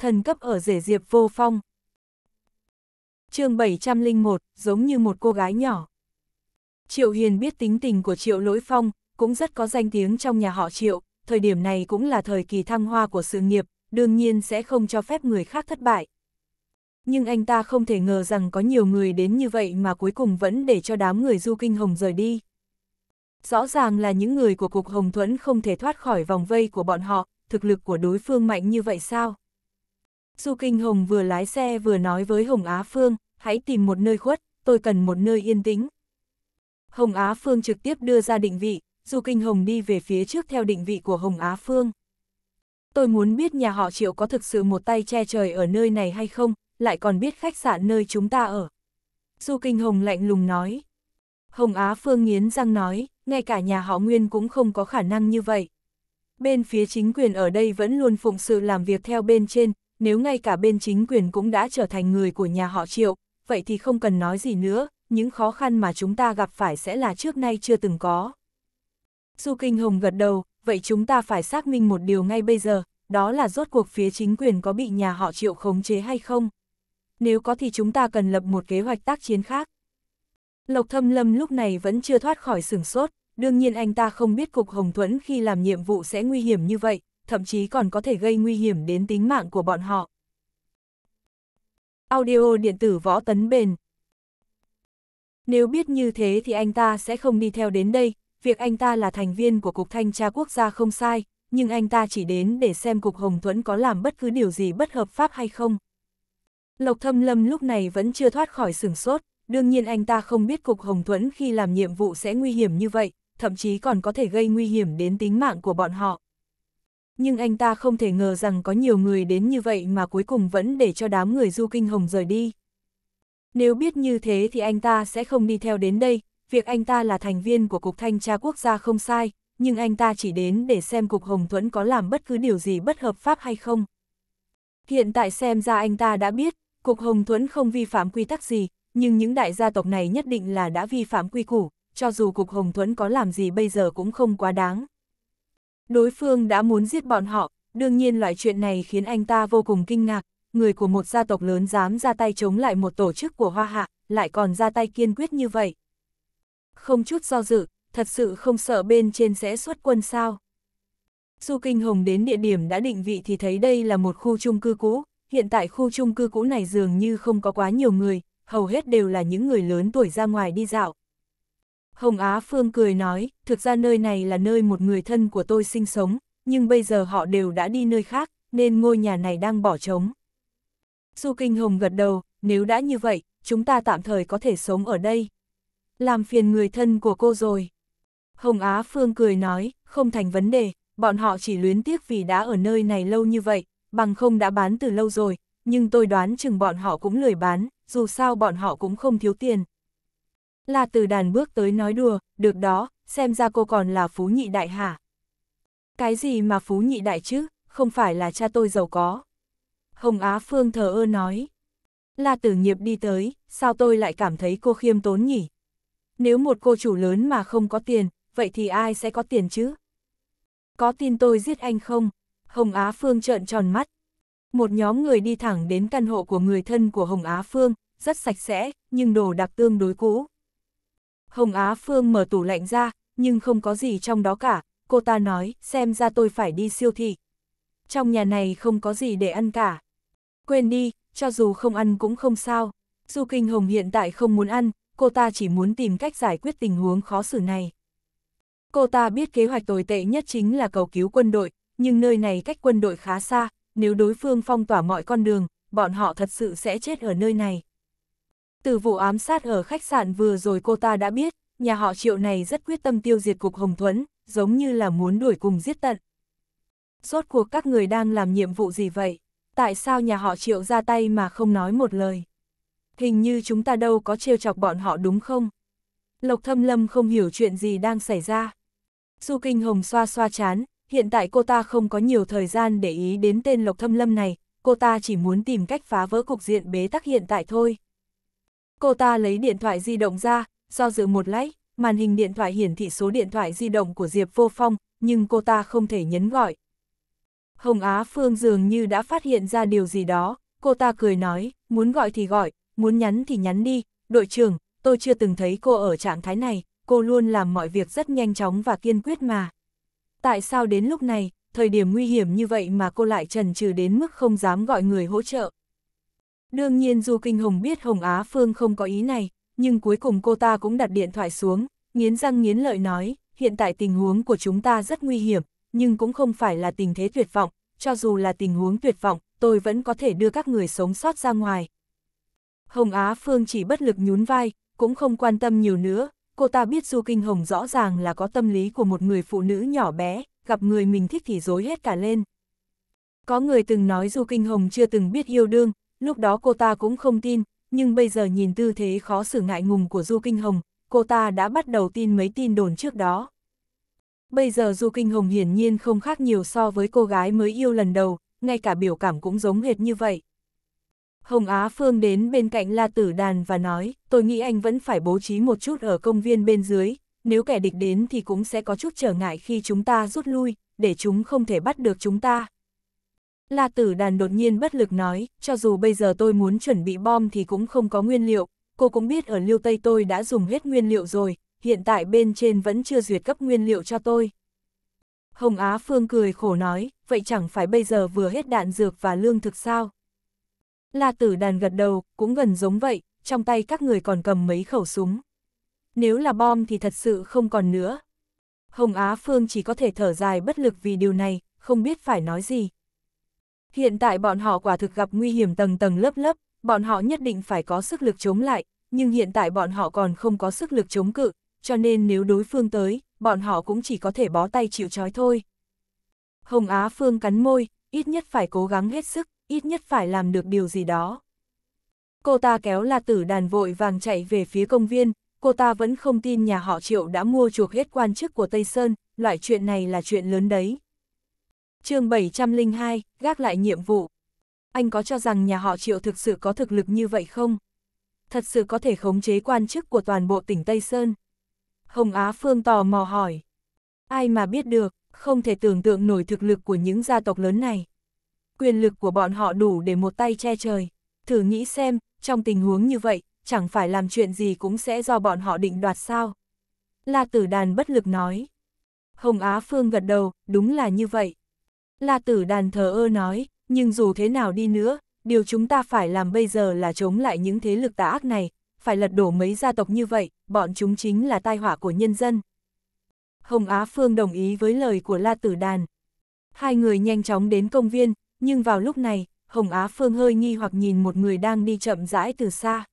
thần cấp ở rể diệp vô phong. chương 701, giống như một cô gái nhỏ. Triệu Hiền biết tính tình của Triệu Lỗi Phong, cũng rất có danh tiếng trong nhà họ Triệu, thời điểm này cũng là thời kỳ thăng hoa của sự nghiệp, đương nhiên sẽ không cho phép người khác thất bại. Nhưng anh ta không thể ngờ rằng có nhiều người đến như vậy mà cuối cùng vẫn để cho đám người du kinh hồng rời đi. Rõ ràng là những người của Cục Hồng Thuẫn không thể thoát khỏi vòng vây của bọn họ, thực lực của đối phương mạnh như vậy sao? Du Kinh Hồng vừa lái xe vừa nói với Hồng Á Phương, hãy tìm một nơi khuất, tôi cần một nơi yên tĩnh. Hồng Á Phương trực tiếp đưa ra định vị, Du Kinh Hồng đi về phía trước theo định vị của Hồng Á Phương. Tôi muốn biết nhà họ Triệu có thực sự một tay che trời ở nơi này hay không, lại còn biết khách sạn nơi chúng ta ở. Du Kinh Hồng lạnh lùng nói. Hồng Á Phương nghiến răng nói, ngay cả nhà họ Nguyên cũng không có khả năng như vậy. Bên phía chính quyền ở đây vẫn luôn phụng sự làm việc theo bên trên, nếu ngay cả bên chính quyền cũng đã trở thành người của nhà họ triệu, vậy thì không cần nói gì nữa, những khó khăn mà chúng ta gặp phải sẽ là trước nay chưa từng có. Su Kinh Hồng gật đầu, vậy chúng ta phải xác minh một điều ngay bây giờ, đó là rốt cuộc phía chính quyền có bị nhà họ triệu khống chế hay không. Nếu có thì chúng ta cần lập một kế hoạch tác chiến khác. Lộc Thâm Lâm lúc này vẫn chưa thoát khỏi sửng sốt, đương nhiên anh ta không biết Cục Hồng Thuẫn khi làm nhiệm vụ sẽ nguy hiểm như vậy, thậm chí còn có thể gây nguy hiểm đến tính mạng của bọn họ. Audio điện tử võ tấn bền Nếu biết như thế thì anh ta sẽ không đi theo đến đây, việc anh ta là thành viên của Cục Thanh tra Quốc gia không sai, nhưng anh ta chỉ đến để xem Cục Hồng Thuẫn có làm bất cứ điều gì bất hợp pháp hay không. Lộc Thâm Lâm lúc này vẫn chưa thoát khỏi sửng sốt, đương nhiên anh ta không biết Cục Hồng Thuẫn khi làm nhiệm vụ sẽ nguy hiểm như vậy, thậm chí còn có thể gây nguy hiểm đến tính mạng của bọn họ nhưng anh ta không thể ngờ rằng có nhiều người đến như vậy mà cuối cùng vẫn để cho đám người du kinh hồng rời đi. Nếu biết như thế thì anh ta sẽ không đi theo đến đây, việc anh ta là thành viên của Cục Thanh tra Quốc gia không sai, nhưng anh ta chỉ đến để xem Cục Hồng Thuẫn có làm bất cứ điều gì bất hợp pháp hay không. Hiện tại xem ra anh ta đã biết, Cục Hồng Thuẫn không vi phạm quy tắc gì, nhưng những đại gia tộc này nhất định là đã vi phạm quy củ, cho dù Cục Hồng Thuẫn có làm gì bây giờ cũng không quá đáng. Đối phương đã muốn giết bọn họ, đương nhiên loại chuyện này khiến anh ta vô cùng kinh ngạc, người của một gia tộc lớn dám ra tay chống lại một tổ chức của Hoa Hạ, lại còn ra tay kiên quyết như vậy. Không chút do dự, thật sự không sợ bên trên sẽ xuất quân sao. Du Kinh Hồng đến địa điểm đã định vị thì thấy đây là một khu chung cư cũ, hiện tại khu chung cư cũ này dường như không có quá nhiều người, hầu hết đều là những người lớn tuổi ra ngoài đi dạo, Hồng Á Phương cười nói, thực ra nơi này là nơi một người thân của tôi sinh sống, nhưng bây giờ họ đều đã đi nơi khác, nên ngôi nhà này đang bỏ trống. Du Kinh Hồng gật đầu, nếu đã như vậy, chúng ta tạm thời có thể sống ở đây. Làm phiền người thân của cô rồi. Hồng Á Phương cười nói, không thành vấn đề, bọn họ chỉ luyến tiếc vì đã ở nơi này lâu như vậy, bằng không đã bán từ lâu rồi, nhưng tôi đoán chừng bọn họ cũng lười bán, dù sao bọn họ cũng không thiếu tiền. La từ đàn bước tới nói đùa, được đó, xem ra cô còn là phú nhị đại hả? Cái gì mà phú nhị đại chứ, không phải là cha tôi giàu có. Hồng Á Phương thờ ơ nói. La tử nghiệp đi tới, sao tôi lại cảm thấy cô khiêm tốn nhỉ? Nếu một cô chủ lớn mà không có tiền, vậy thì ai sẽ có tiền chứ? Có tin tôi giết anh không? Hồng Á Phương trợn tròn mắt. Một nhóm người đi thẳng đến căn hộ của người thân của Hồng Á Phương, rất sạch sẽ, nhưng đồ đặc tương đối cũ. Hồng Á Phương mở tủ lạnh ra, nhưng không có gì trong đó cả, cô ta nói, xem ra tôi phải đi siêu thị. Trong nhà này không có gì để ăn cả. Quên đi, cho dù không ăn cũng không sao. Du Kinh Hồng hiện tại không muốn ăn, cô ta chỉ muốn tìm cách giải quyết tình huống khó xử này. Cô ta biết kế hoạch tồi tệ nhất chính là cầu cứu quân đội, nhưng nơi này cách quân đội khá xa, nếu đối phương phong tỏa mọi con đường, bọn họ thật sự sẽ chết ở nơi này. Từ vụ ám sát ở khách sạn vừa rồi cô ta đã biết, nhà họ triệu này rất quyết tâm tiêu diệt cục Hồng Thuẫn, giống như là muốn đuổi cùng giết tận. Rốt cuộc các người đang làm nhiệm vụ gì vậy? Tại sao nhà họ triệu ra tay mà không nói một lời? Hình như chúng ta đâu có trêu chọc bọn họ đúng không? Lộc thâm lâm không hiểu chuyện gì đang xảy ra. Du Kinh Hồng xoa xoa chán, hiện tại cô ta không có nhiều thời gian để ý đến tên Lộc Thâm Lâm này, cô ta chỉ muốn tìm cách phá vỡ cục diện bế tắc hiện tại thôi. Cô ta lấy điện thoại di động ra, do dự một lách, màn hình điện thoại hiển thị số điện thoại di động của Diệp Vô Phong, nhưng cô ta không thể nhấn gọi. Hồng Á Phương dường như đã phát hiện ra điều gì đó, cô ta cười nói, muốn gọi thì gọi, muốn nhắn thì nhắn đi, đội trưởng, tôi chưa từng thấy cô ở trạng thái này, cô luôn làm mọi việc rất nhanh chóng và kiên quyết mà. Tại sao đến lúc này, thời điểm nguy hiểm như vậy mà cô lại trần trừ đến mức không dám gọi người hỗ trợ? Đương nhiên Du Kinh Hồng biết Hồng Á Phương không có ý này, nhưng cuối cùng cô ta cũng đặt điện thoại xuống, nghiến răng nghiến lợi nói, hiện tại tình huống của chúng ta rất nguy hiểm, nhưng cũng không phải là tình thế tuyệt vọng, cho dù là tình huống tuyệt vọng, tôi vẫn có thể đưa các người sống sót ra ngoài. Hồng Á Phương chỉ bất lực nhún vai, cũng không quan tâm nhiều nữa, cô ta biết Du Kinh Hồng rõ ràng là có tâm lý của một người phụ nữ nhỏ bé, gặp người mình thích thì dối hết cả lên. Có người từng nói Du Kinh Hồng chưa từng biết yêu đương, Lúc đó cô ta cũng không tin, nhưng bây giờ nhìn tư thế khó xử ngại ngùng của Du Kinh Hồng, cô ta đã bắt đầu tin mấy tin đồn trước đó. Bây giờ Du Kinh Hồng hiển nhiên không khác nhiều so với cô gái mới yêu lần đầu, ngay cả biểu cảm cũng giống hệt như vậy. Hồng Á Phương đến bên cạnh La Tử Đàn và nói, tôi nghĩ anh vẫn phải bố trí một chút ở công viên bên dưới, nếu kẻ địch đến thì cũng sẽ có chút trở ngại khi chúng ta rút lui, để chúng không thể bắt được chúng ta. La tử đàn đột nhiên bất lực nói, cho dù bây giờ tôi muốn chuẩn bị bom thì cũng không có nguyên liệu, cô cũng biết ở Liêu Tây tôi đã dùng hết nguyên liệu rồi, hiện tại bên trên vẫn chưa duyệt cấp nguyên liệu cho tôi. Hồng Á Phương cười khổ nói, vậy chẳng phải bây giờ vừa hết đạn dược và lương thực sao? La tử đàn gật đầu, cũng gần giống vậy, trong tay các người còn cầm mấy khẩu súng. Nếu là bom thì thật sự không còn nữa. Hồng Á Phương chỉ có thể thở dài bất lực vì điều này, không biết phải nói gì. Hiện tại bọn họ quả thực gặp nguy hiểm tầng tầng lớp lớp, bọn họ nhất định phải có sức lực chống lại, nhưng hiện tại bọn họ còn không có sức lực chống cự, cho nên nếu đối phương tới, bọn họ cũng chỉ có thể bó tay chịu trói thôi. Hồng Á Phương cắn môi, ít nhất phải cố gắng hết sức, ít nhất phải làm được điều gì đó. Cô ta kéo là tử đàn vội vàng chạy về phía công viên, cô ta vẫn không tin nhà họ Triệu đã mua chuộc hết quan chức của Tây Sơn, loại chuyện này là chuyện lớn đấy chương 702, gác lại nhiệm vụ. Anh có cho rằng nhà họ Triệu thực sự có thực lực như vậy không? Thật sự có thể khống chế quan chức của toàn bộ tỉnh Tây Sơn. Hồng Á Phương tò mò hỏi. Ai mà biết được, không thể tưởng tượng nổi thực lực của những gia tộc lớn này. Quyền lực của bọn họ đủ để một tay che trời. Thử nghĩ xem, trong tình huống như vậy, chẳng phải làm chuyện gì cũng sẽ do bọn họ định đoạt sao. La tử đàn bất lực nói. Hồng Á Phương gật đầu, đúng là như vậy. La tử đàn thờ ơ nói, nhưng dù thế nào đi nữa, điều chúng ta phải làm bây giờ là chống lại những thế lực tà ác này, phải lật đổ mấy gia tộc như vậy, bọn chúng chính là tai họa của nhân dân. Hồng Á Phương đồng ý với lời của La Tử Đàn. Hai người nhanh chóng đến công viên, nhưng vào lúc này, Hồng Á Phương hơi nghi hoặc nhìn một người đang đi chậm rãi từ xa.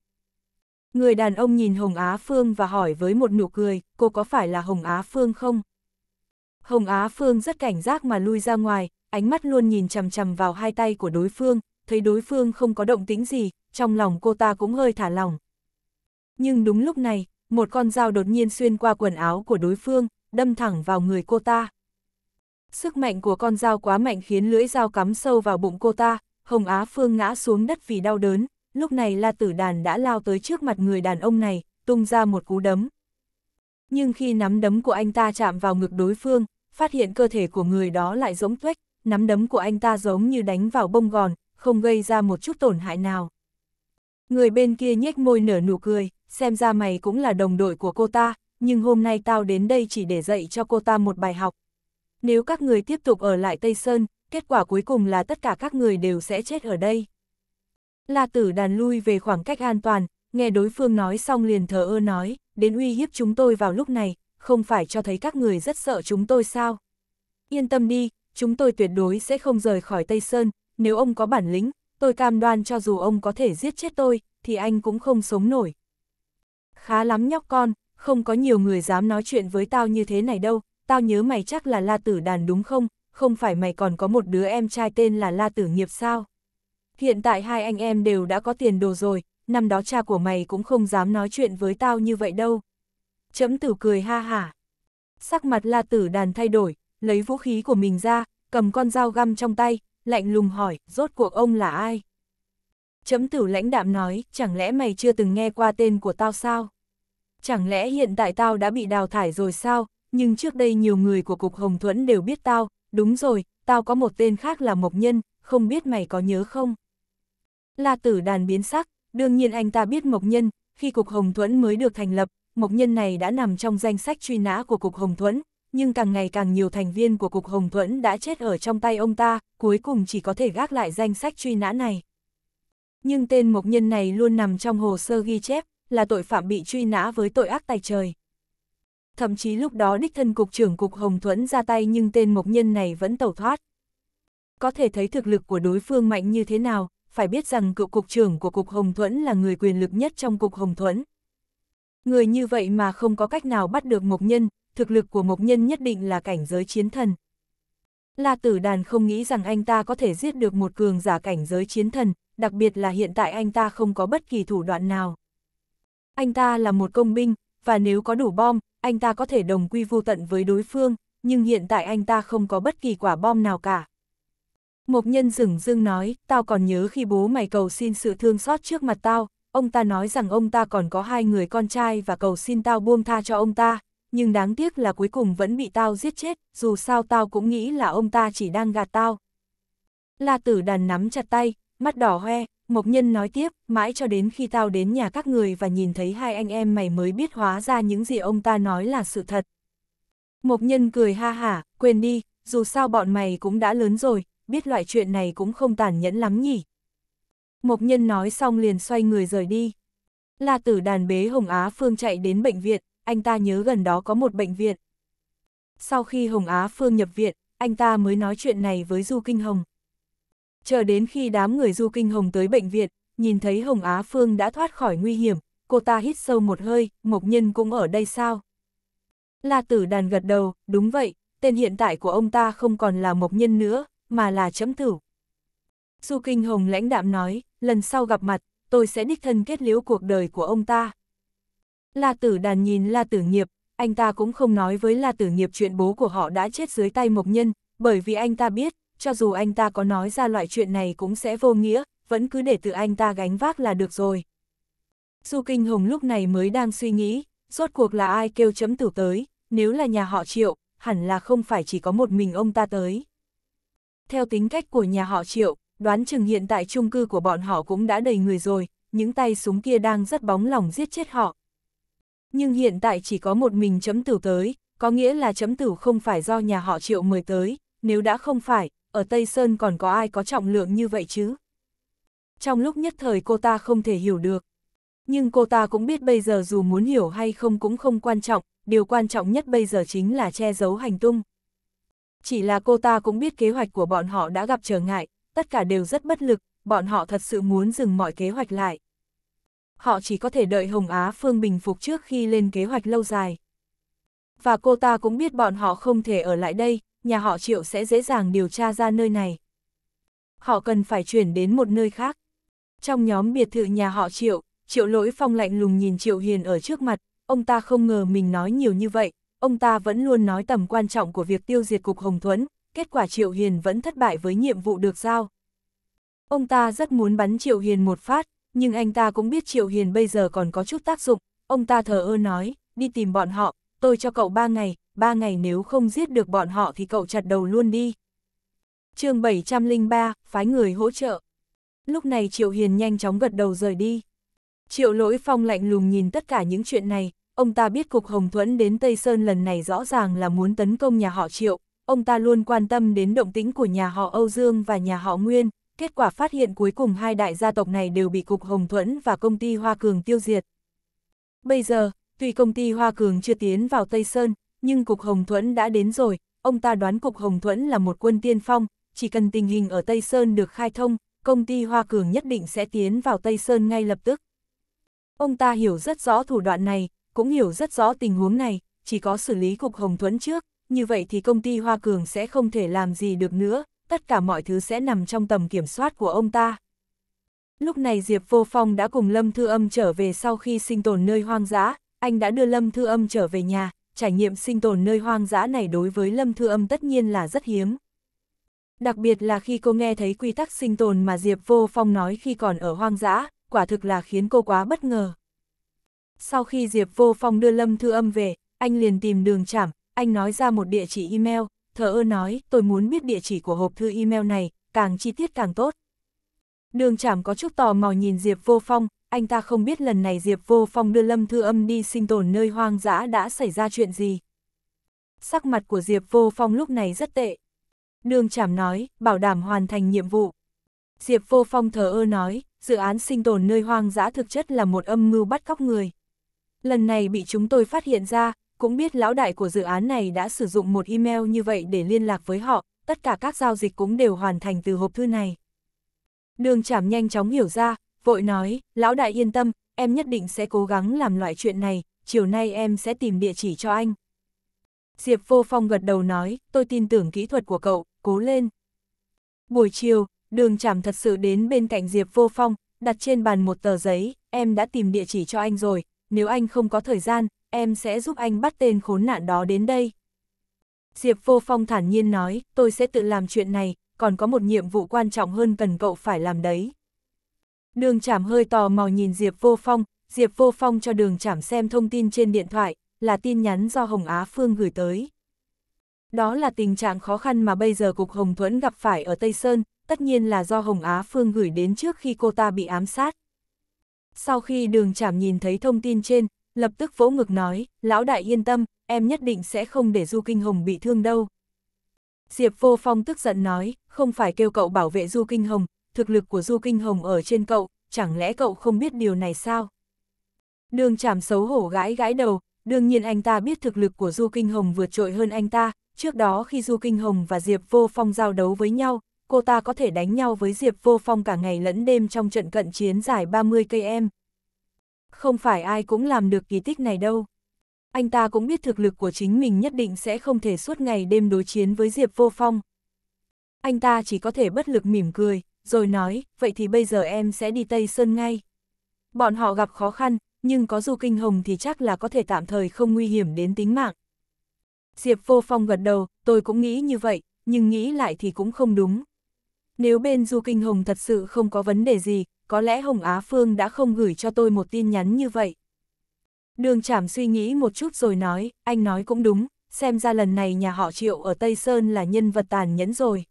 Người đàn ông nhìn Hồng Á Phương và hỏi với một nụ cười, cô có phải là Hồng Á Phương không? Hồng Á Phương rất cảnh giác mà lui ra ngoài, ánh mắt luôn nhìn chằm chằm vào hai tay của đối phương, thấy đối phương không có động tĩnh gì, trong lòng cô ta cũng hơi thả lòng. Nhưng đúng lúc này, một con dao đột nhiên xuyên qua quần áo của đối phương, đâm thẳng vào người cô ta. Sức mạnh của con dao quá mạnh khiến lưỡi dao cắm sâu vào bụng cô ta, Hồng Á Phương ngã xuống đất vì đau đớn, lúc này La Tử Đàn đã lao tới trước mặt người đàn ông này, tung ra một cú đấm. Nhưng khi nắm đấm của anh ta chạm vào ngực đối phương, phát hiện cơ thể của người đó lại rỗng tuếch, nắm đấm của anh ta giống như đánh vào bông gòn, không gây ra một chút tổn hại nào. Người bên kia nhếch môi nở nụ cười, xem ra mày cũng là đồng đội của cô ta, nhưng hôm nay tao đến đây chỉ để dạy cho cô ta một bài học. Nếu các người tiếp tục ở lại Tây Sơn, kết quả cuối cùng là tất cả các người đều sẽ chết ở đây. La tử đàn lui về khoảng cách an toàn, nghe đối phương nói xong liền thờ ơ nói, đến uy hiếp chúng tôi vào lúc này, không phải cho thấy các người rất sợ chúng tôi sao. Yên tâm đi, chúng tôi tuyệt đối sẽ không rời khỏi Tây Sơn, nếu ông có bản lĩnh, tôi cam đoan cho dù ông có thể giết chết tôi, thì anh cũng không sống nổi. Khá lắm nhóc con, không có nhiều người dám nói chuyện với tao như thế này đâu, tao nhớ mày chắc là La Tử Đàn đúng không, không phải mày còn có một đứa em trai tên là La Tử Nghiệp sao? Hiện tại hai anh em đều đã có tiền đồ rồi, năm đó cha của mày cũng không dám nói chuyện với tao như vậy đâu. Chấm tử cười ha hả. Sắc mặt La Tử Đàn thay đổi, lấy vũ khí của mình ra, cầm con dao găm trong tay, lạnh lùng hỏi, rốt cuộc ông là ai? Chấm tử lãnh đạm nói, chẳng lẽ mày chưa từng nghe qua tên của tao sao? Chẳng lẽ hiện tại tao đã bị đào thải rồi sao? Nhưng trước đây nhiều người của Cục Hồng Thuẫn đều biết tao, đúng rồi, tao có một tên khác là Mộc Nhân, không biết mày có nhớ không? La tử đàn biến sắc, đương nhiên anh ta biết Mộc Nhân, khi Cục Hồng Thuẫn mới được thành lập, Mộc Nhân này đã nằm trong danh sách truy nã của Cục Hồng Thuẫn, nhưng càng ngày càng nhiều thành viên của Cục Hồng Thuẫn đã chết ở trong tay ông ta, cuối cùng chỉ có thể gác lại danh sách truy nã này. Nhưng tên mộc nhân này luôn nằm trong hồ sơ ghi chép, là tội phạm bị truy nã với tội ác tài trời. Thậm chí lúc đó đích thân Cục trưởng Cục Hồng Thuẫn ra tay nhưng tên mộc nhân này vẫn tẩu thoát. Có thể thấy thực lực của đối phương mạnh như thế nào, phải biết rằng cựu Cục trưởng của Cục Hồng Thuẫn là người quyền lực nhất trong Cục Hồng Thuẫn. Người như vậy mà không có cách nào bắt được mộc nhân, thực lực của Mộc Nhân nhất định là cảnh giới chiến thần. La Tử Đàn không nghĩ rằng anh ta có thể giết được một cường giả cảnh giới chiến thần, đặc biệt là hiện tại anh ta không có bất kỳ thủ đoạn nào. Anh ta là một công binh, và nếu có đủ bom, anh ta có thể đồng quy vô tận với đối phương, nhưng hiện tại anh ta không có bất kỳ quả bom nào cả. Mộc nhân rừng dưng nói, tao còn nhớ khi bố mày cầu xin sự thương xót trước mặt tao, ông ta nói rằng ông ta còn có hai người con trai và cầu xin tao buông tha cho ông ta, nhưng đáng tiếc là cuối cùng vẫn bị tao giết chết, dù sao tao cũng nghĩ là ông ta chỉ đang gạt tao. La tử đàn nắm chặt tay, mắt đỏ hoe, Mộc Nhân nói tiếp, mãi cho đến khi tao đến nhà các người và nhìn thấy hai anh em mày mới biết hóa ra những gì ông ta nói là sự thật. Mộc Nhân cười ha hả, quên đi, dù sao bọn mày cũng đã lớn rồi, biết loại chuyện này cũng không tàn nhẫn lắm nhỉ. Mộc Nhân nói xong liền xoay người rời đi. La tử đàn bế Hồng Á Phương chạy đến bệnh viện, anh ta nhớ gần đó có một bệnh viện. Sau khi Hồng Á Phương nhập viện, anh ta mới nói chuyện này với Du Kinh Hồng. Chờ đến khi đám người Du Kinh Hồng tới bệnh viện, nhìn thấy Hồng Á Phương đã thoát khỏi nguy hiểm, cô ta hít sâu một hơi, Mộc Nhân cũng ở đây sao? La Tử Đàn gật đầu, đúng vậy, tên hiện tại của ông ta không còn là Mộc Nhân nữa, mà là Chấm Tử. Du Kinh Hồng lãnh đạm nói, lần sau gặp mặt, tôi sẽ đích thân kết liễu cuộc đời của ông ta. La Tử Đàn nhìn La Tử Nghiệp, anh ta cũng không nói với La Tử Nghiệp chuyện bố của họ đã chết dưới tay Mộc Nhân, bởi vì anh ta biết, cho dù anh ta có nói ra loại chuyện này cũng sẽ vô nghĩa, vẫn cứ để tự anh ta gánh vác là được rồi. Du Kinh Hùng lúc này mới đang suy nghĩ, rốt cuộc là ai kêu chấm tử tới, nếu là nhà họ Triệu, hẳn là không phải chỉ có một mình ông ta tới. Theo tính cách của nhà họ Triệu, đoán chừng hiện tại chung cư của bọn họ cũng đã đầy người rồi, những tay súng kia đang rất bóng lòng giết chết họ, nhưng hiện tại chỉ có một mình chấm tử tới, có nghĩa là chấm tử không phải do nhà họ triệu mời tới, nếu đã không phải, ở Tây Sơn còn có ai có trọng lượng như vậy chứ? Trong lúc nhất thời cô ta không thể hiểu được. Nhưng cô ta cũng biết bây giờ dù muốn hiểu hay không cũng không quan trọng, điều quan trọng nhất bây giờ chính là che giấu hành tung. Chỉ là cô ta cũng biết kế hoạch của bọn họ đã gặp trở ngại, tất cả đều rất bất lực, bọn họ thật sự muốn dừng mọi kế hoạch lại họ chỉ có thể đợi Hồng Á Phương bình phục trước khi lên kế hoạch lâu dài. Và cô ta cũng biết bọn họ không thể ở lại đây, nhà họ Triệu sẽ dễ dàng điều tra ra nơi này. Họ cần phải chuyển đến một nơi khác. Trong nhóm biệt thự nhà họ Triệu, Triệu lỗi phong lạnh lùng nhìn Triệu Hiền ở trước mặt, ông ta không ngờ mình nói nhiều như vậy, ông ta vẫn luôn nói tầm quan trọng của việc tiêu diệt cục Hồng Thuấn, kết quả Triệu Hiền vẫn thất bại với nhiệm vụ được giao. Ông ta rất muốn bắn Triệu Hiền một phát, nhưng anh ta cũng biết Triệu Hiền bây giờ còn có chút tác dụng, ông ta thờ ơ nói, đi tìm bọn họ, tôi cho cậu ba ngày, ba ngày nếu không giết được bọn họ thì cậu chặt đầu luôn đi. chương 703, phái người hỗ trợ. Lúc này Triệu Hiền nhanh chóng gật đầu rời đi. Triệu lỗi phong lạnh lùng nhìn tất cả những chuyện này, ông ta biết Cục Hồng Thuẫn đến Tây Sơn lần này rõ ràng là muốn tấn công nhà họ Triệu, ông ta luôn quan tâm đến động tĩnh của nhà họ Âu Dương và nhà họ Nguyên, kết quả phát hiện cuối cùng hai đại gia tộc này đều bị Cục Hồng Thuẫn và công ty Hoa Cường tiêu diệt. Bây giờ, tuy công ty Hoa Cường chưa tiến vào Tây Sơn, nhưng Cục Hồng Thuẫn đã đến rồi, ông ta đoán Cục Hồng Thuẫn là một quân tiên phong, chỉ cần tình hình ở Tây Sơn được khai thông, công ty Hoa Cường nhất định sẽ tiến vào Tây Sơn ngay lập tức. Ông ta hiểu rất rõ thủ đoạn này, cũng hiểu rất rõ tình huống này, chỉ có xử lý Cục Hồng Thuẫn trước, như vậy thì công ty Hoa Cường sẽ không thể làm gì được nữa, tất cả mọi thứ sẽ nằm trong tầm kiểm soát của ông ta. Lúc này Diệp Vô Phong đã cùng Lâm Thư Âm trở về sau khi sinh tồn nơi hoang dã, anh đã đưa Lâm Thư Âm trở về nhà, trải nghiệm sinh tồn nơi hoang dã này đối với Lâm Thư Âm tất nhiên là rất hiếm. Đặc biệt là khi cô nghe thấy quy tắc sinh tồn mà Diệp Vô Phong nói khi còn ở hoang dã, quả thực là khiến cô quá bất ngờ. Sau khi Diệp Vô Phong đưa Lâm Thư Âm về, anh liền tìm đường chảm, anh nói ra một địa chỉ email, thờ ơ nói, tôi muốn biết địa chỉ của hộp thư email này, càng chi tiết càng tốt. Đường chảm có chút tò mò nhìn Diệp Vô Phong, anh ta không biết lần này Diệp Vô Phong đưa Lâm Thư Âm đi sinh tồn nơi hoang dã đã xảy ra chuyện gì. Sắc mặt của Diệp Vô Phong lúc này rất tệ. Đường chảm nói, bảo đảm hoàn thành nhiệm vụ. Diệp Vô Phong thờ ơ nói, dự án sinh tồn nơi hoang dã thực chất là một âm mưu bắt cóc người. Lần này bị chúng tôi phát hiện ra, cũng biết lão đại của dự án này đã sử dụng một email như vậy để liên lạc với họ, tất cả các giao dịch cũng đều hoàn thành từ hộp thư này. Đường chảm nhanh chóng hiểu ra, vội nói, lão đại yên tâm, em nhất định sẽ cố gắng làm loại chuyện này, chiều nay em sẽ tìm địa chỉ cho anh. Diệp Vô Phong gật đầu nói, tôi tin tưởng kỹ thuật của cậu, cố lên. Buổi chiều, đường chảm thật sự đến bên cạnh Diệp Vô Phong, đặt trên bàn một tờ giấy, em đã tìm địa chỉ cho anh rồi, nếu anh không có thời gian, em sẽ giúp anh bắt tên khốn nạn đó đến đây. Diệp Vô Phong thản nhiên nói, tôi sẽ tự làm chuyện này, còn có một nhiệm vụ quan trọng hơn cần cậu phải làm đấy. Đường chảm hơi tò mò nhìn Diệp Vô Phong, Diệp Vô Phong cho đường chảm xem thông tin trên điện thoại, là tin nhắn do Hồng Á Phương gửi tới. Đó là tình trạng khó khăn mà bây giờ Cục Hồng Thuẫn gặp phải ở Tây Sơn, tất nhiên là do Hồng Á Phương gửi đến trước khi cô ta bị ám sát. Sau khi đường chảm nhìn thấy thông tin trên, lập tức vỗ ngực nói, lão đại yên tâm, em nhất định sẽ không để Du Kinh Hồng bị thương đâu. Diệp Vô Phong tức giận nói, không phải kêu cậu bảo vệ Du Kinh Hồng, thực lực của Du Kinh Hồng ở trên cậu, chẳng lẽ cậu không biết điều này sao? Đường chảm xấu hổ gãi gãi đầu, đương nhiên anh ta biết thực lực của Du Kinh Hồng vượt trội hơn anh ta, trước đó khi Du Kinh Hồng và Diệp Vô Phong giao đấu với nhau, cô ta có thể đánh nhau với Diệp Vô Phong cả ngày lẫn đêm trong trận cận chiến dài 30 cây em không phải ai cũng làm được kỳ tích này đâu. Anh ta cũng biết thực lực của chính mình nhất định sẽ không thể suốt ngày đêm đối chiến với Diệp Vô Phong. Anh ta chỉ có thể bất lực mỉm cười, rồi nói, vậy thì bây giờ em sẽ đi Tây Sơn ngay. Bọn họ gặp khó khăn, nhưng có du kinh hồng thì chắc là có thể tạm thời không nguy hiểm đến tính mạng. Diệp Vô Phong gật đầu, tôi cũng nghĩ như vậy, nhưng nghĩ lại thì cũng không đúng. Nếu bên Du Kinh Hồng thật sự không có vấn đề gì, có lẽ Hồng Á Phương đã không gửi cho tôi một tin nhắn như vậy. Đường Trảm suy nghĩ một chút rồi nói, anh nói cũng đúng, xem ra lần này nhà họ Triệu ở Tây Sơn là nhân vật tàn nhẫn rồi.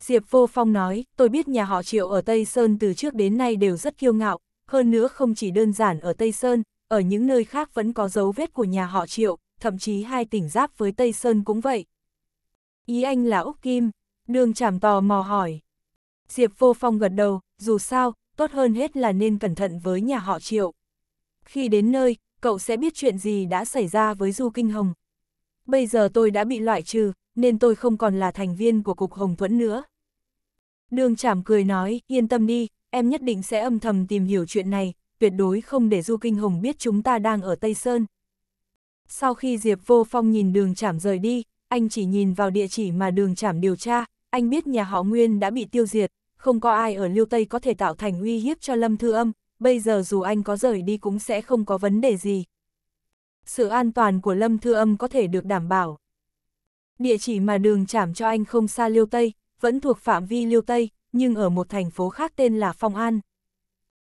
Diệp Vô Phong nói, tôi biết nhà họ Triệu ở Tây Sơn từ trước đến nay đều rất kiêu ngạo, hơn nữa không chỉ đơn giản ở Tây Sơn, ở những nơi khác vẫn có dấu vết của nhà họ Triệu, thậm chí hai tỉnh giáp với Tây Sơn cũng vậy. Ý anh là Úc Kim, Đường chảm tò mò hỏi. Diệp vô phong gật đầu, dù sao, tốt hơn hết là nên cẩn thận với nhà họ triệu. Khi đến nơi, cậu sẽ biết chuyện gì đã xảy ra với Du Kinh Hồng. Bây giờ tôi đã bị loại trừ, nên tôi không còn là thành viên của Cục Hồng Thuẫn nữa. Đường chảm cười nói, yên tâm đi, em nhất định sẽ âm thầm tìm hiểu chuyện này, tuyệt đối không để Du Kinh Hồng biết chúng ta đang ở Tây Sơn. Sau khi Diệp Vô Phong nhìn đường chảm rời đi, anh chỉ nhìn vào địa chỉ mà đường chảm điều tra, anh biết nhà họ Nguyên đã bị tiêu diệt, không có ai ở Liêu Tây có thể tạo thành uy hiếp cho Lâm Thư Âm, bây giờ dù anh có rời đi cũng sẽ không có vấn đề gì. Sự an toàn của Lâm Thư Âm có thể được đảm bảo. Địa chỉ mà đường chảm cho anh không xa Liêu Tây, vẫn thuộc phạm vi Liêu Tây, nhưng ở một thành phố khác tên là Phong An.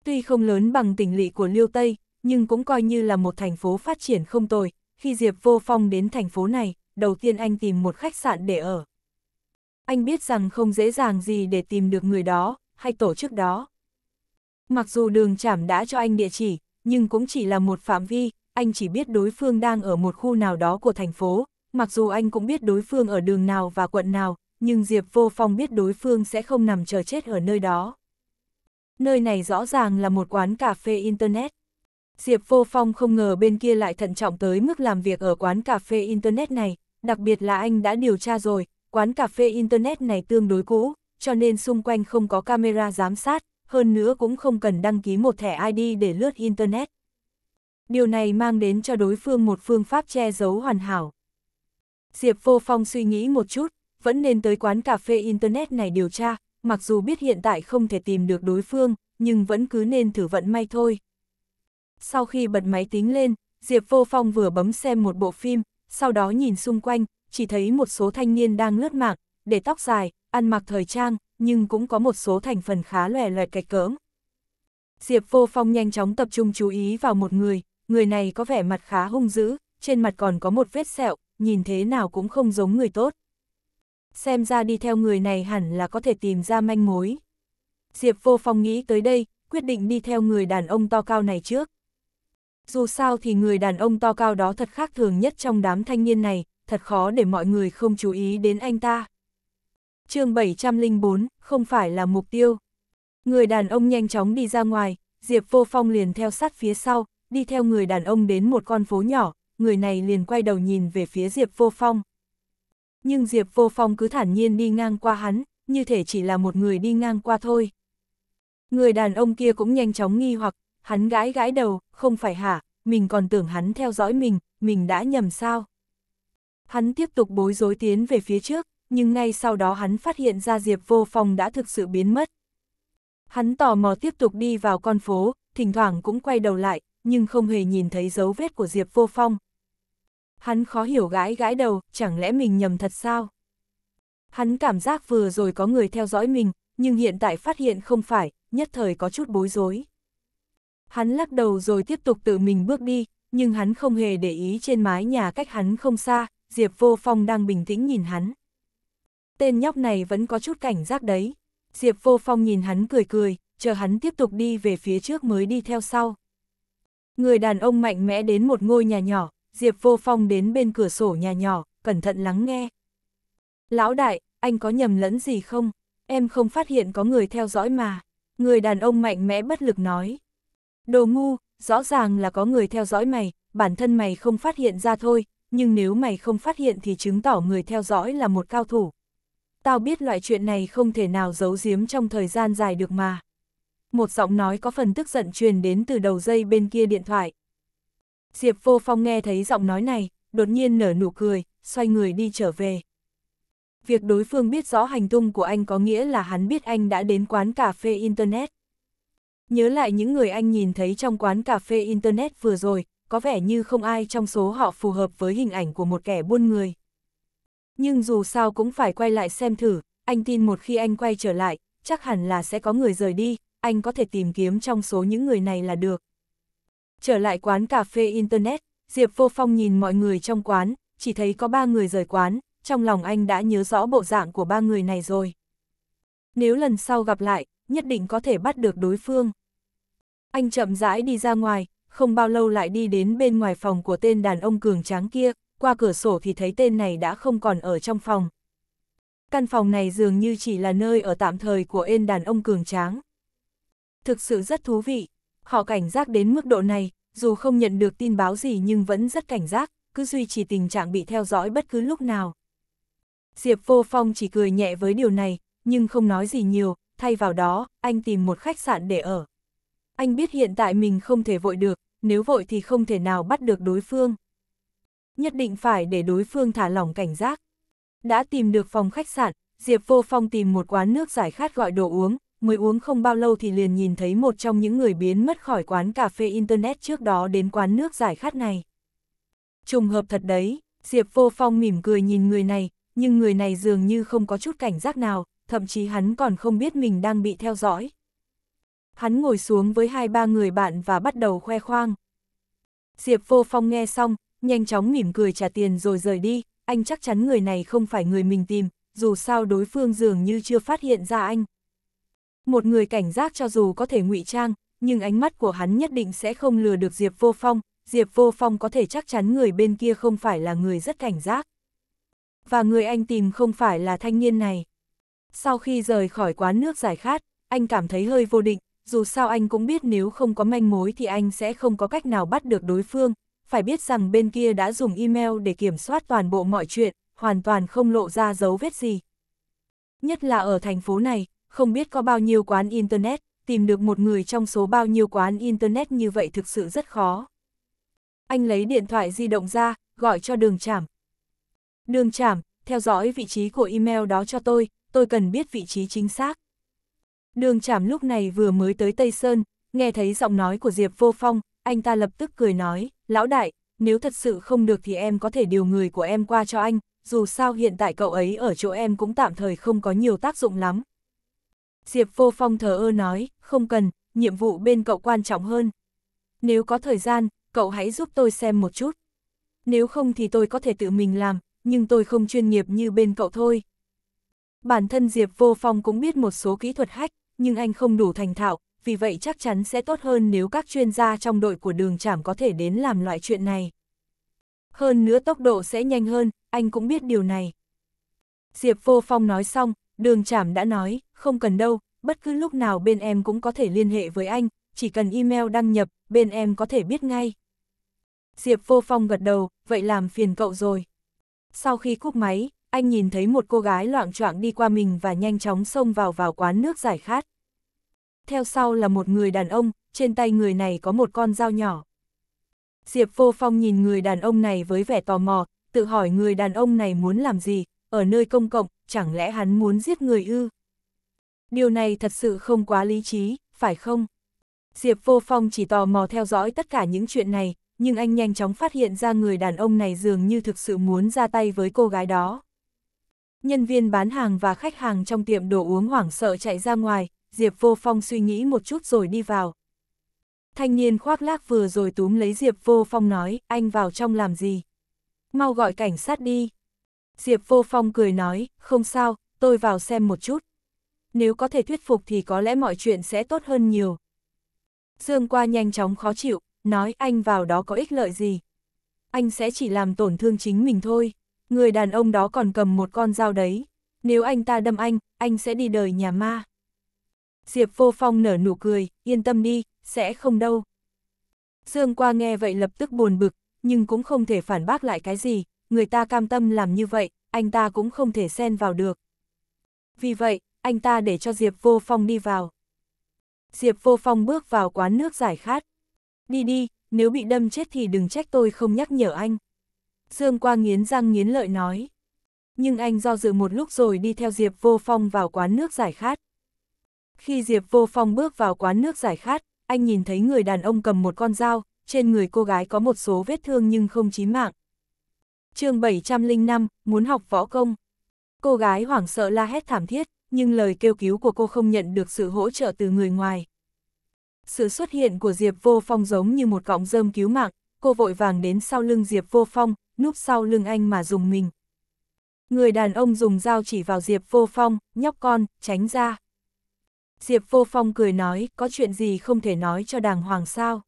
Tuy không lớn bằng tỉnh lỵ của Liêu Tây, nhưng cũng coi như là một thành phố phát triển không tồi. Khi Diệp Vô Phong đến thành phố này, đầu tiên anh tìm một khách sạn để ở anh biết rằng không dễ dàng gì để tìm được người đó, hay tổ chức đó. Mặc dù đường chảm đã cho anh địa chỉ, nhưng cũng chỉ là một phạm vi, anh chỉ biết đối phương đang ở một khu nào đó của thành phố, mặc dù anh cũng biết đối phương ở đường nào và quận nào, nhưng Diệp Vô Phong biết đối phương sẽ không nằm chờ chết ở nơi đó. Nơi này rõ ràng là một quán cà phê Internet. Diệp Vô Phong không ngờ bên kia lại thận trọng tới mức làm việc ở quán cà phê Internet này, đặc biệt là anh đã điều tra rồi, quán cà phê Internet này tương đối cũ, cho nên xung quanh không có camera giám sát, hơn nữa cũng không cần đăng ký một thẻ ID để lướt Internet. Điều này mang đến cho đối phương một phương pháp che giấu hoàn hảo. Diệp Vô Phong suy nghĩ một chút, vẫn nên tới quán cà phê Internet này điều tra, mặc dù biết hiện tại không thể tìm được đối phương, nhưng vẫn cứ nên thử vận may thôi. Sau khi bật máy tính lên, Diệp Vô Phong vừa bấm xem một bộ phim, sau đó nhìn xung quanh, chỉ thấy một số thanh niên đang lướt mạng, để tóc dài, ăn mặc thời trang, nhưng cũng có một số thành phần khá lòe loẹt cạch cỡm. Diệp Vô Phong nhanh chóng tập trung chú ý vào một người, người này có vẻ mặt khá hung dữ, trên mặt còn có một vết sẹo, nhìn thế nào cũng không giống người tốt. Xem ra đi theo người này hẳn là có thể tìm ra manh mối. Diệp Vô Phong nghĩ tới đây, quyết định đi theo người đàn ông to cao này trước. Dù sao thì người đàn ông to cao đó thật khác thường nhất trong đám thanh niên này, thật khó để mọi người không chú ý đến anh ta. chương 704, không phải là mục tiêu. Người đàn ông nhanh chóng đi ra ngoài, Diệp Vô Phong liền theo sát phía sau, đi theo người đàn ông đến một con phố nhỏ, người này liền quay đầu nhìn về phía Diệp Vô Phong. Nhưng Diệp Vô Phong cứ thản nhiên đi ngang qua hắn, như thể chỉ là một người đi ngang qua thôi. Người đàn ông kia cũng nhanh chóng nghi hoặc, hắn gãi gãi đầu, không phải hả, mình còn tưởng hắn theo dõi mình, mình đã nhầm sao? Hắn tiếp tục bối rối tiến về phía trước, nhưng ngay sau đó hắn phát hiện ra Diệp Vô Phong đã thực sự biến mất. Hắn tò mò tiếp tục đi vào con phố, thỉnh thoảng cũng quay đầu lại, nhưng không hề nhìn thấy dấu vết của Diệp Vô Phong. Hắn khó hiểu gãi gãi đầu, chẳng lẽ mình nhầm thật sao? Hắn cảm giác vừa rồi có người theo dõi mình, nhưng hiện tại phát hiện không phải, nhất thời có chút bối rối. Hắn lắc đầu rồi tiếp tục tự mình bước đi, nhưng hắn không hề để ý trên mái nhà cách hắn không xa, Diệp Vô Phong đang bình tĩnh nhìn hắn. Tên nhóc này vẫn có chút cảnh giác đấy. Diệp Vô Phong nhìn hắn cười cười, chờ hắn tiếp tục đi về phía trước mới đi theo sau. Người đàn ông mạnh mẽ đến một ngôi nhà nhỏ, Diệp Vô Phong đến bên cửa sổ nhà nhỏ, cẩn thận lắng nghe. Lão đại, anh có nhầm lẫn gì không? Em không phát hiện có người theo dõi mà. Người đàn ông mạnh mẽ bất lực nói. Đồ ngu, rõ ràng là có người theo dõi mày, bản thân mày không phát hiện ra thôi, nhưng nếu mày không phát hiện thì chứng tỏ người theo dõi là một cao thủ. Tao biết loại chuyện này không thể nào giấu giếm trong thời gian dài được mà. Một giọng nói có phần tức giận truyền đến từ đầu dây bên kia điện thoại. Diệp vô phong nghe thấy giọng nói này, đột nhiên nở nụ cười, xoay người đi trở về. Việc đối phương biết rõ hành tung của anh có nghĩa là hắn biết anh đã đến quán cà phê Internet. Nhớ lại những người anh nhìn thấy trong quán cà phê Internet vừa rồi, có vẻ như không ai trong số họ phù hợp với hình ảnh của một kẻ buôn người. Nhưng dù sao cũng phải quay lại xem thử, anh tin một khi anh quay trở lại, chắc hẳn là sẽ có người rời đi, anh có thể tìm kiếm trong số những người này là được. Trở lại quán cà phê Internet, Diệp Vô Phong nhìn mọi người trong quán, chỉ thấy có ba người rời quán, trong lòng anh đã nhớ rõ bộ dạng của ba người này rồi. Nếu lần sau gặp lại, nhất định có thể bắt được đối phương. Anh chậm rãi đi ra ngoài, không bao lâu lại đi đến bên ngoài phòng của tên đàn ông cường tráng kia, qua cửa sổ thì thấy tên này đã không còn ở trong phòng. Căn phòng này dường như chỉ là nơi ở tạm thời của ên đàn ông cường tráng. Thực sự rất thú vị, họ cảnh giác đến mức độ này, dù không nhận được tin báo gì nhưng vẫn rất cảnh giác, cứ duy trì tình trạng bị theo dõi bất cứ lúc nào. Diệp Vô Phong chỉ cười nhẹ với điều này, nhưng không nói gì nhiều, thay vào đó, anh tìm một khách sạn để ở. Anh biết hiện tại mình không thể vội được, nếu vội thì không thể nào bắt được đối phương. Nhất định phải để đối phương thả lỏng cảnh giác. Đã tìm được phòng khách sạn, Diệp Vô Phong tìm một quán nước giải khát gọi đồ uống, mới uống không bao lâu thì liền nhìn thấy một trong những người biến mất khỏi quán cà phê Internet trước đó đến quán nước giải khát này. Trùng hợp thật đấy, Diệp Vô Phong mỉm cười nhìn người này, nhưng người này dường như không có chút cảnh giác nào, thậm chí hắn còn không biết mình đang bị theo dõi. Hắn ngồi xuống với hai ba người bạn và bắt đầu khoe khoang. Diệp Vô Phong nghe xong, nhanh chóng mỉm cười trả tiền rồi rời đi, anh chắc chắn người này không phải người mình tìm, dù sao đối phương dường như chưa phát hiện ra anh. Một người cảnh giác cho dù có thể ngụy trang, nhưng ánh mắt của hắn nhất định sẽ không lừa được Diệp Vô Phong, Diệp Vô Phong có thể chắc chắn người bên kia không phải là người rất cảnh giác. Và người anh tìm không phải là thanh niên này. Sau khi rời khỏi quán nước giải khát, anh cảm thấy hơi vô định, dù sao anh cũng biết nếu không có manh mối thì anh sẽ không có cách nào bắt được đối phương, phải biết rằng bên kia đã dùng email để kiểm soát toàn bộ mọi chuyện, hoàn toàn không lộ ra dấu vết gì. Nhất là ở thành phố này, không biết có bao nhiêu quán Internet, tìm được một người trong số bao nhiêu quán Internet như vậy thực sự rất khó. Anh lấy điện thoại di động ra, gọi cho đường chảm. Đường chảm, theo dõi vị trí của email đó cho tôi, tôi cần biết vị trí chính xác. Đường chảm lúc này vừa mới tới Tây Sơn, nghe thấy giọng nói của Diệp Vô Phong, anh ta lập tức cười nói, lão đại, nếu thật sự không được thì em có thể điều người của em qua cho anh, dù sao hiện tại cậu ấy ở chỗ em cũng tạm thời không có nhiều tác dụng lắm. Diệp Vô Phong thờ ơ nói, không cần, nhiệm vụ bên cậu quan trọng hơn. Nếu có thời gian, cậu hãy giúp tôi xem một chút. Nếu không thì tôi có thể tự mình làm, nhưng tôi không chuyên nghiệp như bên cậu thôi. Bản thân Diệp Vô Phong cũng biết một số kỹ thuật hack, nhưng anh không đủ thành thạo, vì vậy chắc chắn sẽ tốt hơn nếu các chuyên gia trong đội của đường trảm có thể đến làm loại chuyện này. Hơn nữa tốc độ sẽ nhanh hơn, anh cũng biết điều này. Diệp Vô Phong nói xong, đường trảm đã nói, không cần đâu, bất cứ lúc nào bên em cũng có thể liên hệ với anh, chỉ cần email đăng nhập, bên em có thể biết ngay. Diệp Vô Phong gật đầu, vậy làm phiền cậu rồi. Sau khi cúp máy, anh nhìn thấy một cô gái loạn choạng đi qua mình và nhanh chóng xông vào vào quán nước giải khát. Theo sau là một người đàn ông, trên tay người này có một con dao nhỏ. Diệp Vô Phong nhìn người đàn ông này với vẻ tò mò, tự hỏi người đàn ông này muốn làm gì, ở nơi công cộng, chẳng lẽ hắn muốn giết người ư? Điều này thật sự không quá lý trí, phải không? Diệp Vô Phong chỉ tò mò theo dõi tất cả những chuyện này, nhưng anh nhanh chóng phát hiện ra người đàn ông này dường như thực sự muốn ra tay với cô gái đó nhân viên bán hàng và khách hàng trong tiệm đồ uống hoảng sợ chạy ra ngoài, Diệp Vô Phong suy nghĩ một chút rồi đi vào. Thanh niên khoác lác vừa rồi túm lấy Diệp Vô Phong nói, anh vào trong làm gì? Mau gọi cảnh sát đi. Diệp Vô Phong cười nói, không sao, tôi vào xem một chút. Nếu có thể thuyết phục thì có lẽ mọi chuyện sẽ tốt hơn nhiều. Dương qua nhanh chóng khó chịu, nói anh vào đó có ích lợi gì. Anh sẽ chỉ làm tổn thương chính mình thôi. Người đàn ông đó còn cầm một con dao đấy. Nếu anh ta đâm anh, anh sẽ đi đời nhà ma. Diệp Vô Phong nở nụ cười, yên tâm đi, sẽ không đâu. Dương qua nghe vậy lập tức buồn bực, nhưng cũng không thể phản bác lại cái gì, người ta cam tâm làm như vậy, anh ta cũng không thể xen vào được. Vì vậy, anh ta để cho Diệp Vô Phong đi vào. Diệp Vô Phong bước vào quán nước giải khát. Đi đi, nếu bị đâm chết thì đừng trách tôi không nhắc nhở anh. Dương Quang nghiến răng nghiến lợi nói. Nhưng anh do dự một lúc rồi đi theo Diệp Vô Phong vào quán nước giải khát. Khi Diệp Vô Phong bước vào quán nước giải khát, anh nhìn thấy người đàn ông cầm một con dao, trên người cô gái có một số vết thương nhưng không chí mạng. chương 705, muốn học võ công. Cô gái hoảng sợ la hét thảm thiết, nhưng lời kêu cứu của cô không nhận được sự hỗ trợ từ người ngoài. Sự xuất hiện của Diệp Vô Phong giống như một cọng rơm cứu mạng, cô vội vàng đến sau lưng Diệp Vô Phong, núp sau lưng anh mà dùng mình. Người đàn ông dùng dao chỉ vào Diệp Vô Phong, nhóc con, tránh ra. Diệp Vô Phong cười nói, có chuyện gì không thể nói cho đàng hoàng sao?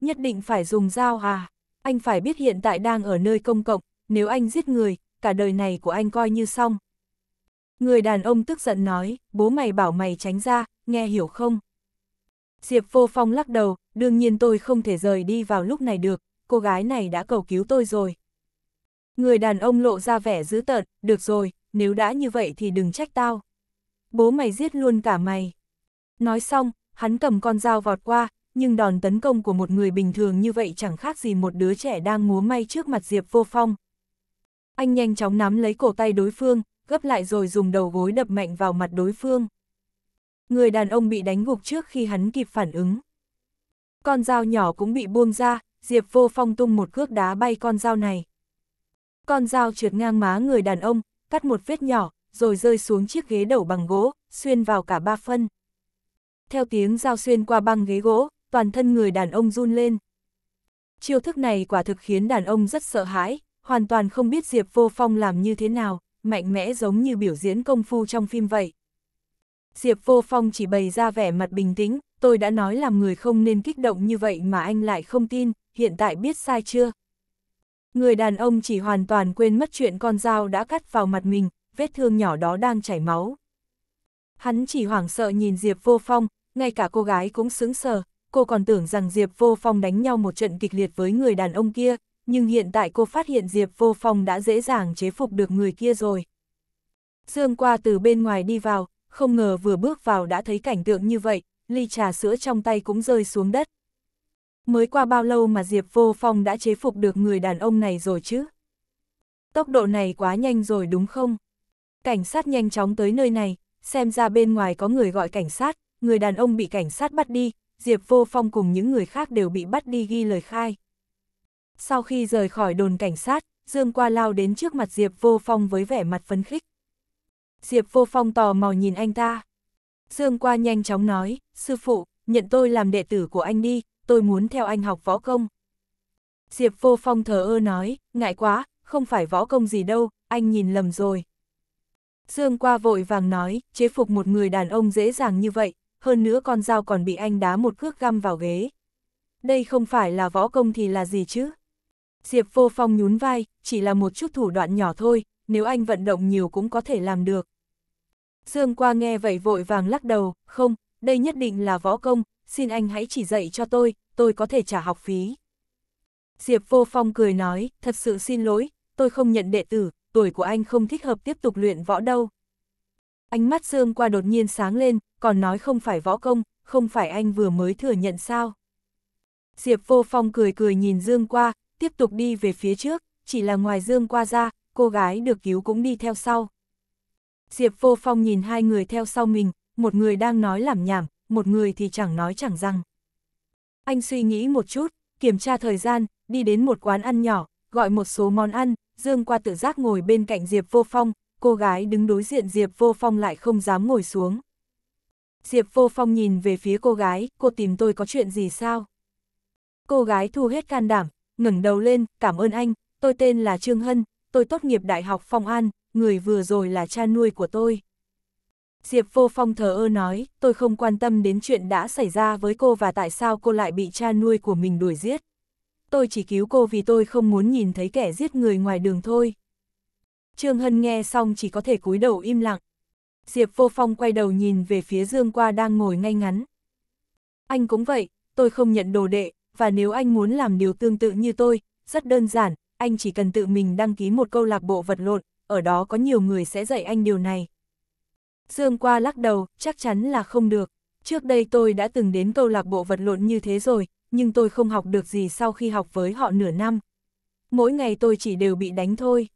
Nhất định phải dùng dao à? Anh phải biết hiện tại đang ở nơi công cộng, nếu anh giết người, cả đời này của anh coi như xong. Người đàn ông tức giận nói, bố mày bảo mày tránh ra, nghe hiểu không? Diệp Vô Phong lắc đầu, đương nhiên tôi không thể rời đi vào lúc này được, cô gái này đã cầu cứu tôi rồi. Người đàn ông lộ ra vẻ dữ tợn, được rồi, nếu đã như vậy thì đừng trách tao. Bố mày giết luôn cả mày. Nói xong, hắn cầm con dao vọt qua, nhưng đòn tấn công của một người bình thường như vậy chẳng khác gì một đứa trẻ đang múa may trước mặt Diệp Vô Phong. Anh nhanh chóng nắm lấy cổ tay đối phương, gấp lại rồi dùng đầu gối đập mạnh vào mặt đối phương. Người đàn ông bị đánh gục trước khi hắn kịp phản ứng. Con dao nhỏ cũng bị buông ra, Diệp Vô Phong tung một cước đá bay con dao này. Con dao trượt ngang má người đàn ông, cắt một vết nhỏ, rồi rơi xuống chiếc ghế đầu bằng gỗ, xuyên vào cả ba phân. Theo tiếng dao xuyên qua băng ghế gỗ, toàn thân người đàn ông run lên. Chiêu thức này quả thực khiến đàn ông rất sợ hãi, hoàn toàn không biết Diệp Vô Phong làm như thế nào, mạnh mẽ giống như biểu diễn công phu trong phim vậy. Diệp Vô Phong chỉ bày ra vẻ mặt bình tĩnh, tôi đã nói làm người không nên kích động như vậy mà anh lại không tin, hiện tại biết sai chưa? Người đàn ông chỉ hoàn toàn quên mất chuyện con dao đã cắt vào mặt mình, vết thương nhỏ đó đang chảy máu. Hắn chỉ hoảng sợ nhìn Diệp Vô Phong, ngay cả cô gái cũng sững sờ, cô còn tưởng rằng Diệp Vô Phong đánh nhau một trận kịch liệt với người đàn ông kia, nhưng hiện tại cô phát hiện Diệp Vô Phong đã dễ dàng chế phục được người kia rồi. Dương qua từ bên ngoài đi vào, không ngờ vừa bước vào đã thấy cảnh tượng như vậy, ly trà sữa trong tay cũng rơi xuống đất mới qua bao lâu mà Diệp Vô Phong đã chế phục được người đàn ông này rồi chứ? Tốc độ này quá nhanh rồi đúng không? Cảnh sát nhanh chóng tới nơi này, xem ra bên ngoài có người gọi cảnh sát, người đàn ông bị cảnh sát bắt đi, Diệp Vô Phong cùng những người khác đều bị bắt đi ghi lời khai. Sau khi rời khỏi đồn cảnh sát, Dương Qua lao đến trước mặt Diệp Vô Phong với vẻ mặt phấn khích. Diệp Vô Phong tò mò nhìn anh ta. Dương Qua nhanh chóng nói, sư phụ, nhận tôi làm đệ tử của anh đi, tôi muốn theo anh học võ công. Diệp vô phong thờ ơ nói, ngại quá, không phải võ công gì đâu, anh nhìn lầm rồi. Dương qua vội vàng nói, chế phục một người đàn ông dễ dàng như vậy, hơn nữa con dao còn bị anh đá một cước găm vào ghế. Đây không phải là võ công thì là gì chứ? Diệp vô phong nhún vai, chỉ là một chút thủ đoạn nhỏ thôi, nếu anh vận động nhiều cũng có thể làm được. Dương qua nghe vậy vội vàng lắc đầu, không, đây nhất định là võ công, xin anh hãy chỉ dạy cho tôi, tôi có thể trả học phí. Diệp Vô Phong cười nói, thật sự xin lỗi, tôi không nhận đệ tử, tuổi của anh không thích hợp tiếp tục luyện võ đâu. Ánh mắt Dương qua đột nhiên sáng lên, còn nói không phải võ công, không phải anh vừa mới thừa nhận sao. Diệp Vô Phong cười cười nhìn Dương qua, tiếp tục đi về phía trước, chỉ là ngoài Dương qua ra, cô gái được cứu cũng đi theo sau. Diệp Vô Phong nhìn hai người theo sau mình, một người đang nói làm nhảm, một người thì chẳng nói chẳng rằng. Anh suy nghĩ một chút, kiểm tra thời gian, đi đến một quán ăn nhỏ, gọi một số món ăn, Dương qua tự giác ngồi bên cạnh Diệp Vô Phong, cô gái đứng đối diện Diệp Vô Phong lại không dám ngồi xuống. Diệp Vô Phong nhìn về phía cô gái, cô tìm tôi có chuyện gì sao? Cô gái thu hết can đảm, ngẩng đầu lên, cảm ơn anh, tôi tên là Trương Hân, tôi tốt nghiệp Đại học Phong An, người vừa rồi là cha nuôi của tôi. Diệp Vô Phong thờ ơ nói, tôi không quan tâm đến chuyện đã xảy ra với cô và tại sao cô lại bị cha nuôi của mình đuổi giết. Tôi chỉ cứu cô vì tôi không muốn nhìn thấy kẻ giết người ngoài đường thôi. Trương Hân nghe xong chỉ có thể cúi đầu im lặng. Diệp Vô Phong quay đầu nhìn về phía Dương Qua đang ngồi ngay ngắn. Anh cũng vậy, tôi không nhận đồ đệ, và nếu anh muốn làm điều tương tự như tôi, rất đơn giản, anh chỉ cần tự mình đăng ký một câu lạc bộ vật lộn, ở đó có nhiều người sẽ dạy anh điều này. Dương qua lắc đầu, chắc chắn là không được. Trước đây tôi đã từng đến câu lạc bộ vật lộn như thế rồi, nhưng tôi không học được gì sau khi học với họ nửa năm. Mỗi ngày tôi chỉ đều bị đánh thôi.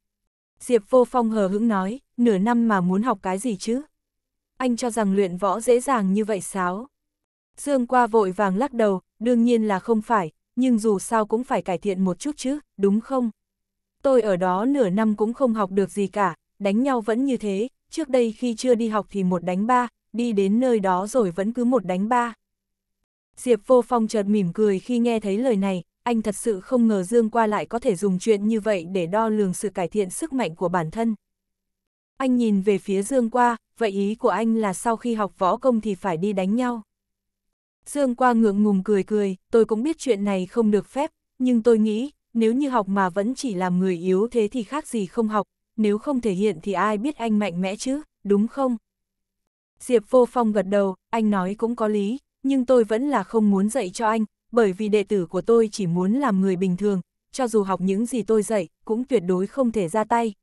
Diệp Vô Phong hờ hững nói, nửa năm mà muốn học cái gì chứ? Anh cho rằng luyện võ dễ dàng như vậy sao? Dương qua vội vàng lắc đầu, đương nhiên là không phải, nhưng dù sao cũng phải cải thiện một chút chứ, đúng không? Tôi ở đó nửa năm cũng không học được gì cả, đánh nhau vẫn như thế, trước đây khi chưa đi học thì một đánh ba, đi đến nơi đó rồi vẫn cứ một đánh ba. Diệp Vô Phong chợt mỉm cười khi nghe thấy lời này, anh thật sự không ngờ Dương Qua lại có thể dùng chuyện như vậy để đo lường sự cải thiện sức mạnh của bản thân. Anh nhìn về phía Dương Qua, vậy ý của anh là sau khi học võ công thì phải đi đánh nhau. Dương Qua ngượng ngùng cười cười, tôi cũng biết chuyện này không được phép, nhưng tôi nghĩ, nếu như học mà vẫn chỉ làm người yếu thế thì khác gì không học, nếu không thể hiện thì ai biết anh mạnh mẽ chứ, đúng không? Diệp Vô Phong gật đầu, anh nói cũng có lý, nhưng tôi vẫn là không muốn dạy cho anh, bởi vì đệ tử của tôi chỉ muốn làm người bình thường, cho dù học những gì tôi dạy, cũng tuyệt đối không thể ra tay.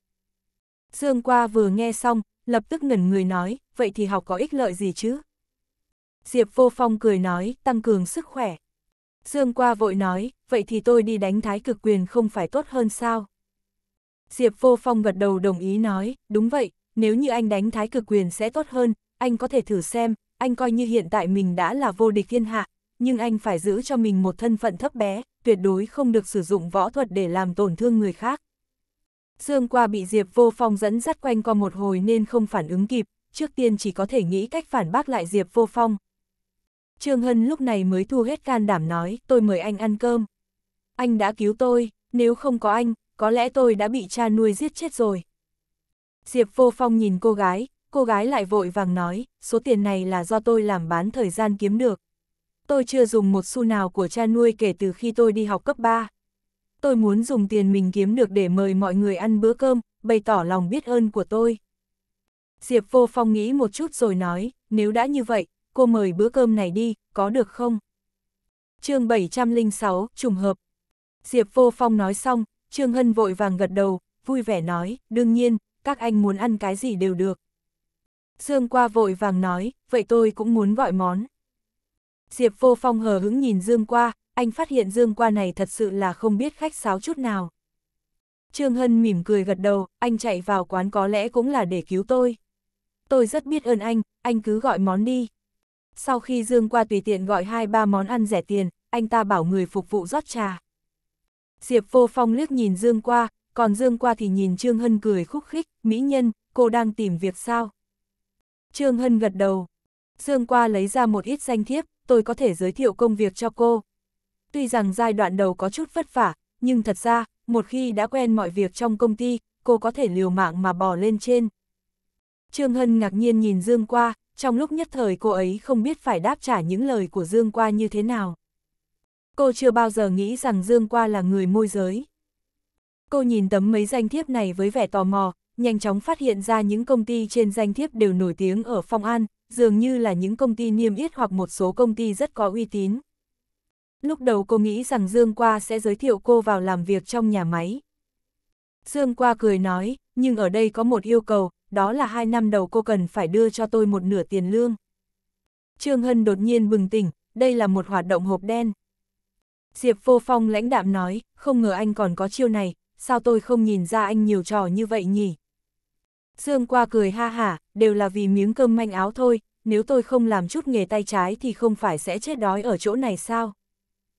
Dương Qua vừa nghe xong, lập tức ngẩn người nói, vậy thì học có ích lợi gì chứ? Diệp Vô Phong cười nói, tăng cường sức khỏe. Dương Qua vội nói, vậy thì tôi đi đánh thái cực quyền không phải tốt hơn sao? Diệp Vô Phong gật đầu đồng ý nói, đúng vậy, nếu như anh đánh thái cực quyền sẽ tốt hơn, anh có thể thử xem, anh coi như hiện tại mình đã là vô địch thiên hạ, nhưng anh phải giữ cho mình một thân phận thấp bé, tuyệt đối không được sử dụng võ thuật để làm tổn thương người khác. Dương qua bị Diệp Vô Phong dẫn dắt quanh co một hồi nên không phản ứng kịp, trước tiên chỉ có thể nghĩ cách phản bác lại Diệp Vô Phong. Trương Hân lúc này mới thu hết can đảm nói, tôi mời anh ăn cơm. Anh đã cứu tôi, nếu không có anh, có lẽ tôi đã bị cha nuôi giết chết rồi. Diệp Vô Phong nhìn cô gái, cô gái lại vội vàng nói, số tiền này là do tôi làm bán thời gian kiếm được. Tôi chưa dùng một xu nào của cha nuôi kể từ khi tôi đi học cấp 3. Tôi muốn dùng tiền mình kiếm được để mời mọi người ăn bữa cơm, bày tỏ lòng biết ơn của tôi. Diệp Vô Phong nghĩ một chút rồi nói, nếu đã như vậy, cô mời bữa cơm này đi, có được không? chương 706, trùng hợp. Diệp Vô Phong nói xong, Trương Hân vội vàng gật đầu, vui vẻ nói, đương nhiên, các anh muốn ăn cái gì đều được. Dương qua vội vàng nói, vậy tôi cũng muốn gọi món. Diệp vô phong hờ hứng nhìn Dương qua, anh phát hiện Dương qua này thật sự là không biết khách sáo chút nào. Trương Hân mỉm cười gật đầu, anh chạy vào quán có lẽ cũng là để cứu tôi. Tôi rất biết ơn anh, anh cứ gọi món đi. Sau khi Dương qua tùy tiện gọi hai ba món ăn rẻ tiền, anh ta bảo người phục vụ rót trà. Diệp Vô Phong liếc nhìn Dương qua, còn Dương qua thì nhìn Trương Hân cười khúc khích, mỹ nhân, cô đang tìm việc sao? Trương Hân gật đầu. Dương qua lấy ra một ít danh thiếp, tôi có thể giới thiệu công việc cho cô. Tuy rằng giai đoạn đầu có chút vất vả, nhưng thật ra, một khi đã quen mọi việc trong công ty, cô có thể liều mạng mà bò lên trên. Trương Hân ngạc nhiên nhìn Dương qua, trong lúc nhất thời cô ấy không biết phải đáp trả những lời của Dương qua như thế nào cô chưa bao giờ nghĩ rằng Dương Qua là người môi giới. Cô nhìn tấm mấy danh thiếp này với vẻ tò mò, nhanh chóng phát hiện ra những công ty trên danh thiếp đều nổi tiếng ở Phong An, dường như là những công ty niêm yết hoặc một số công ty rất có uy tín. Lúc đầu cô nghĩ rằng Dương Qua sẽ giới thiệu cô vào làm việc trong nhà máy. Dương Qua cười nói, nhưng ở đây có một yêu cầu, đó là hai năm đầu cô cần phải đưa cho tôi một nửa tiền lương. Trương Hân đột nhiên bừng tỉnh, đây là một hoạt động hộp đen. Diệp vô phong lãnh đạm nói, không ngờ anh còn có chiêu này, sao tôi không nhìn ra anh nhiều trò như vậy nhỉ? Dương qua cười ha hả, đều là vì miếng cơm manh áo thôi, nếu tôi không làm chút nghề tay trái thì không phải sẽ chết đói ở chỗ này sao?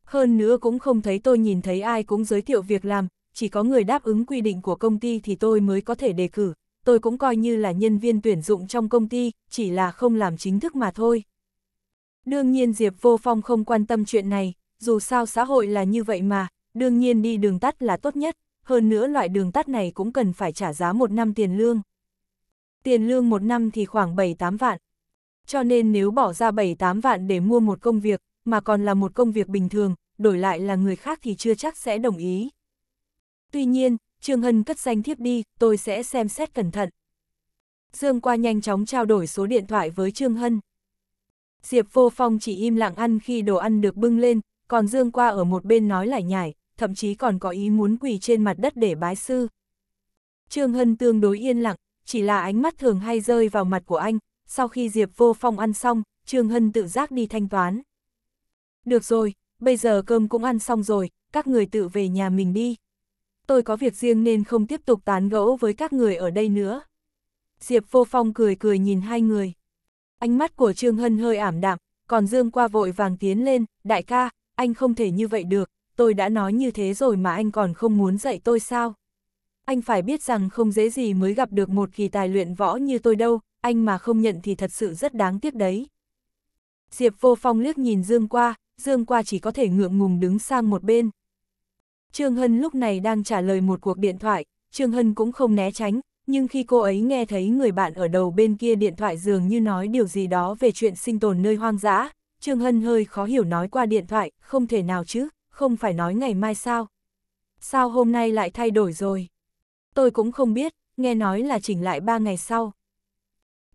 Hơn nữa cũng không thấy tôi nhìn thấy ai cũng giới thiệu việc làm, chỉ có người đáp ứng quy định của công ty thì tôi mới có thể đề cử, tôi cũng coi như là nhân viên tuyển dụng trong công ty, chỉ là không làm chính thức mà thôi. Đương nhiên Diệp Vô Phong không quan tâm chuyện này, dù sao xã hội là như vậy mà, đương nhiên đi đường tắt là tốt nhất, hơn nữa loại đường tắt này cũng cần phải trả giá một năm tiền lương. Tiền lương một năm thì khoảng 7-8 vạn. Cho nên nếu bỏ ra 7-8 vạn để mua một công việc, mà còn là một công việc bình thường, đổi lại là người khác thì chưa chắc sẽ đồng ý. Tuy nhiên, Trương Hân cất danh thiếp đi, tôi sẽ xem xét cẩn thận. Dương Qua nhanh chóng trao đổi số điện thoại với Trương Hân. Diệp Vô Phong chỉ im lặng ăn khi đồ ăn được bưng lên, còn Dương Qua ở một bên nói lải nhải, thậm chí còn có ý muốn quỳ trên mặt đất để bái sư. Trương Hân tương đối yên lặng, chỉ là ánh mắt thường hay rơi vào mặt của anh, sau khi Diệp vô phong ăn xong, Trương Hân tự giác đi thanh toán. Được rồi, bây giờ cơm cũng ăn xong rồi, các người tự về nhà mình đi. Tôi có việc riêng nên không tiếp tục tán gẫu với các người ở đây nữa. Diệp vô phong cười cười nhìn hai người. Ánh mắt của Trương Hân hơi ảm đạm, còn Dương qua vội vàng tiến lên, đại ca, anh không thể như vậy được, tôi đã nói như thế rồi mà anh còn không muốn dạy tôi sao? Anh phải biết rằng không dễ gì mới gặp được một kỳ tài luyện võ như tôi đâu, anh mà không nhận thì thật sự rất đáng tiếc đấy. Diệp vô phong liếc nhìn Dương qua, Dương qua chỉ có thể ngượng ngùng đứng sang một bên. Trương Hân lúc này đang trả lời một cuộc điện thoại, Trương Hân cũng không né tránh, nhưng khi cô ấy nghe thấy người bạn ở đầu bên kia điện thoại dường như nói điều gì đó về chuyện sinh tồn nơi hoang dã, Trương Hân hơi khó hiểu nói qua điện thoại, không thể nào chứ, không phải nói ngày mai sao. Sao hôm nay lại thay đổi rồi? Tôi cũng không biết, nghe nói là chỉnh lại ba ngày sau.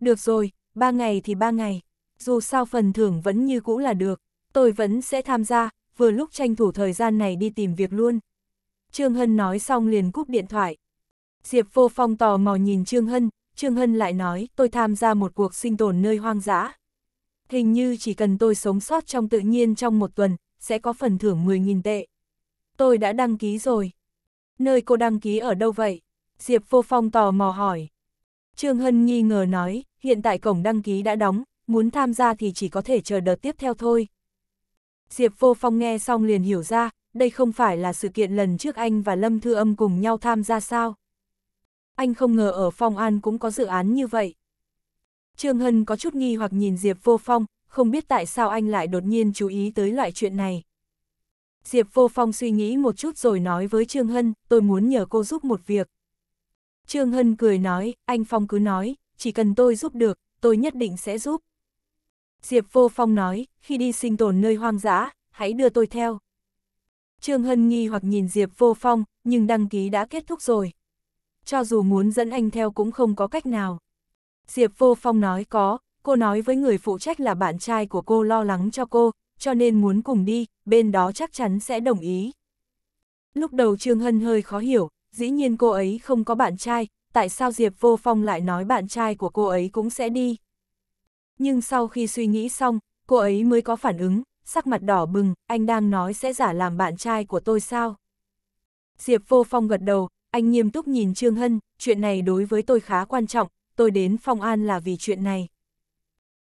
Được rồi, ba ngày thì ba ngày, dù sao phần thưởng vẫn như cũ là được, tôi vẫn sẽ tham gia, vừa lúc tranh thủ thời gian này đi tìm việc luôn. Trương Hân nói xong liền cúp điện thoại. Diệp vô phong tò mò nhìn Trương Hân, Trương Hân lại nói tôi tham gia một cuộc sinh tồn nơi hoang dã hình như chỉ cần tôi sống sót trong tự nhiên trong một tuần, sẽ có phần thưởng 10.000 tệ. Tôi đã đăng ký rồi. Nơi cô đăng ký ở đâu vậy? Diệp Vô Phong tò mò hỏi. Trương Hân nghi ngờ nói, hiện tại cổng đăng ký đã đóng, muốn tham gia thì chỉ có thể chờ đợt tiếp theo thôi. Diệp Vô Phong nghe xong liền hiểu ra, đây không phải là sự kiện lần trước anh và Lâm Thư Âm cùng nhau tham gia sao. Anh không ngờ ở Phong An cũng có dự án như vậy. Trương Hân có chút nghi hoặc nhìn Diệp Vô Phong, không biết tại sao anh lại đột nhiên chú ý tới loại chuyện này. Diệp Vô Phong suy nghĩ một chút rồi nói với Trương Hân, tôi muốn nhờ cô giúp một việc. Trương Hân cười nói, anh Phong cứ nói, chỉ cần tôi giúp được, tôi nhất định sẽ giúp. Diệp Vô Phong nói, khi đi sinh tồn nơi hoang dã, hãy đưa tôi theo. Trương Hân nghi hoặc nhìn Diệp Vô Phong, nhưng đăng ký đã kết thúc rồi. Cho dù muốn dẫn anh theo cũng không có cách nào. Diệp Vô Phong nói có, cô nói với người phụ trách là bạn trai của cô lo lắng cho cô, cho nên muốn cùng đi, bên đó chắc chắn sẽ đồng ý. Lúc đầu Trương Hân hơi khó hiểu, dĩ nhiên cô ấy không có bạn trai, tại sao Diệp Vô Phong lại nói bạn trai của cô ấy cũng sẽ đi. Nhưng sau khi suy nghĩ xong, cô ấy mới có phản ứng, sắc mặt đỏ bừng, anh đang nói sẽ giả làm bạn trai của tôi sao? Diệp Vô Phong gật đầu, anh nghiêm túc nhìn Trương Hân, chuyện này đối với tôi khá quan trọng, tôi đến Phong An là vì chuyện này.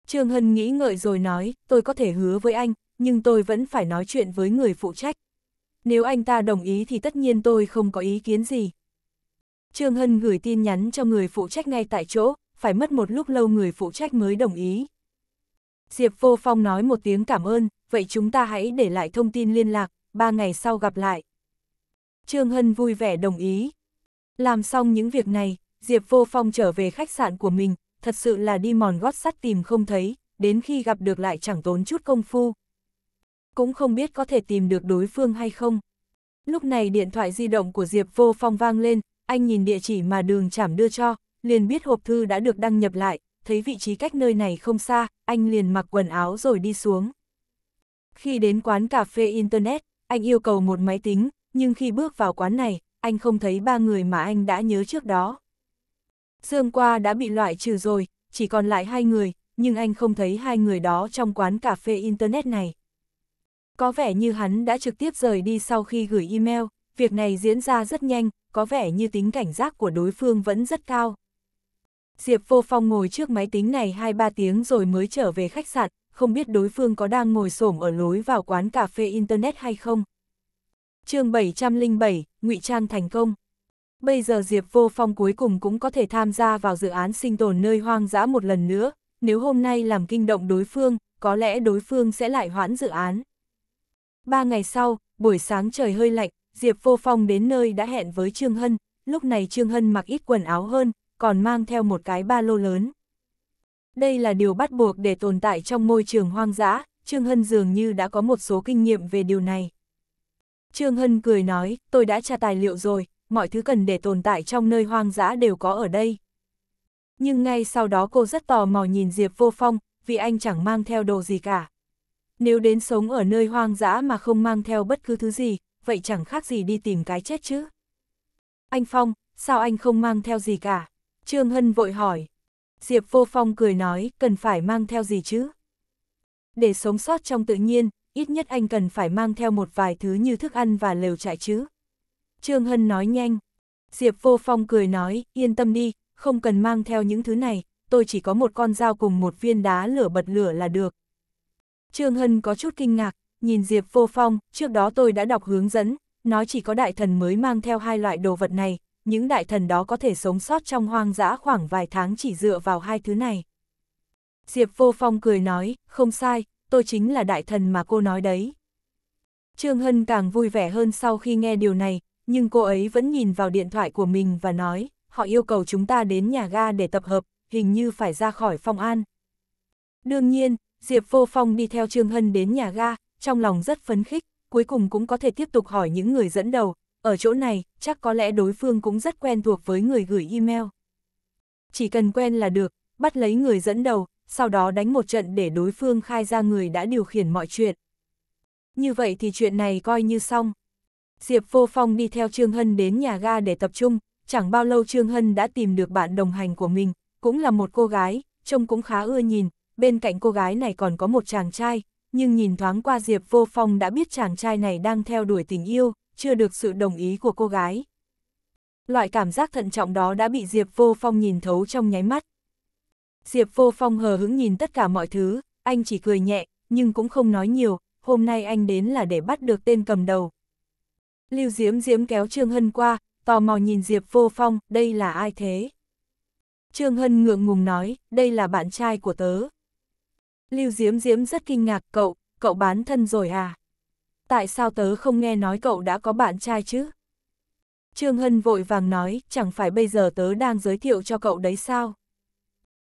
Trương Hân nghĩ ngợi rồi nói, tôi có thể hứa với anh, nhưng tôi vẫn phải nói chuyện với người phụ trách. Nếu anh ta đồng ý thì tất nhiên tôi không có ý kiến gì. Trương Hân gửi tin nhắn cho người phụ trách ngay tại chỗ, phải mất một lúc lâu người phụ trách mới đồng ý. Diệp Vô Phong nói một tiếng cảm ơn, vậy chúng ta hãy để lại thông tin liên lạc, ba ngày sau gặp lại. Trương Hân vui vẻ đồng ý. Làm xong những việc này, Diệp Vô Phong trở về khách sạn của mình, thật sự là đi mòn gót sắt tìm không thấy, đến khi gặp được lại chẳng tốn chút công phu. Cũng không biết có thể tìm được đối phương hay không. Lúc này điện thoại di động của Diệp Vô Phong vang lên, anh nhìn địa chỉ mà đường chảm đưa cho, liền biết hộp thư đã được đăng nhập lại, thấy vị trí cách nơi này không xa, anh liền mặc quần áo rồi đi xuống. Khi đến quán cà phê Internet, anh yêu cầu một máy tính, nhưng khi bước vào quán này, anh không thấy ba người mà anh đã nhớ trước đó. Sương Qua đã bị loại trừ rồi, chỉ còn lại hai người, nhưng anh không thấy hai người đó trong quán cà phê Internet này. Có vẻ như hắn đã trực tiếp rời đi sau khi gửi email, việc này diễn ra rất nhanh, có vẻ như tính cảnh giác của đối phương vẫn rất cao. Diệp Vô Phong ngồi trước máy tính này 2-3 tiếng rồi mới trở về khách sạn, không biết đối phương có đang ngồi xổm ở lối vào quán cà phê Internet hay không. chương 707, ngụy Trang thành công bây giờ Diệp Vô Phong cuối cùng cũng có thể tham gia vào dự án sinh tồn nơi hoang dã một lần nữa, nếu hôm nay làm kinh động đối phương, có lẽ đối phương sẽ lại hoãn dự án. Ba ngày sau, buổi sáng trời hơi lạnh, Diệp Vô Phong đến nơi đã hẹn với Trương Hân, lúc này Trương Hân mặc ít quần áo hơn, còn mang theo một cái ba lô lớn. Đây là điều bắt buộc để tồn tại trong môi trường hoang dã, Trương Hân dường như đã có một số kinh nghiệm về điều này. Trương Hân cười nói, tôi đã tra tài liệu rồi, mọi thứ cần để tồn tại trong nơi hoang dã đều có ở đây. Nhưng ngay sau đó cô rất tò mò nhìn Diệp Vô Phong, vì anh chẳng mang theo đồ gì cả. Nếu đến sống ở nơi hoang dã mà không mang theo bất cứ thứ gì, vậy chẳng khác gì đi tìm cái chết chứ. Anh Phong, sao anh không mang theo gì cả? Trương Hân vội hỏi. Diệp Vô Phong cười nói, cần phải mang theo gì chứ? Để sống sót trong tự nhiên, ít nhất anh cần phải mang theo một vài thứ như thức ăn và lều trại chứ. Trương Hân nói nhanh. Diệp Vô Phong cười nói, yên tâm đi, không cần mang theo những thứ này, tôi chỉ có một con dao cùng một viên đá lửa bật lửa là được. Trương Hân có chút kinh ngạc, nhìn Diệp Vô Phong, trước đó tôi đã đọc hướng dẫn, nói chỉ có đại thần mới mang theo hai loại đồ vật này, những đại thần đó có thể sống sót trong hoang dã khoảng vài tháng chỉ dựa vào hai thứ này. Diệp Vô Phong cười nói, không sai, tôi chính là đại thần mà cô nói đấy. Trương Hân càng vui vẻ hơn sau khi nghe điều này, nhưng cô ấy vẫn nhìn vào điện thoại của mình và nói, họ yêu cầu chúng ta đến nhà ga để tập hợp, hình như phải ra khỏi phòng an. Đương nhiên, Diệp Vô Phong đi theo Trương Hân đến nhà ga, trong lòng rất phấn khích, cuối cùng cũng có thể tiếp tục hỏi những người dẫn đầu, ở chỗ này, chắc có lẽ đối phương cũng rất quen thuộc với người gửi email. Chỉ cần quen là được, bắt lấy người dẫn đầu, sau đó đánh một trận để đối phương khai ra người đã điều khiển mọi chuyện. Như vậy thì chuyện này coi như xong. Diệp Vô Phong đi theo Trương Hân đến nhà ga để tập trung, chẳng bao lâu Trương Hân đã tìm được bạn đồng hành của mình, cũng là một cô gái, trông cũng khá ưa nhìn, bên cạnh cô gái này còn có một chàng trai, nhưng nhìn thoáng qua Diệp Vô Phong đã biết chàng trai này đang theo đuổi tình yêu, chưa được sự đồng ý của cô gái. Loại cảm giác thận trọng đó đã bị Diệp Vô Phong nhìn thấu trong nháy mắt. Diệp Vô Phong hờ hững nhìn tất cả mọi thứ, anh chỉ cười nhẹ, nhưng cũng không nói nhiều, hôm nay anh đến là để bắt được tên cầm đầu, Lưu Diễm Diễm kéo Trương Hân qua, tò mò nhìn Diệp Vô Phong, đây là ai thế? Trương Hân ngượng ngùng nói, đây là bạn trai của tớ. Lưu Diễm Diễm rất kinh ngạc, cậu, cậu bán thân rồi à? Tại sao tớ không nghe nói cậu đã có bạn trai chứ? Trương Hân vội vàng nói, chẳng phải bây giờ tớ đang giới thiệu cho cậu đấy sao?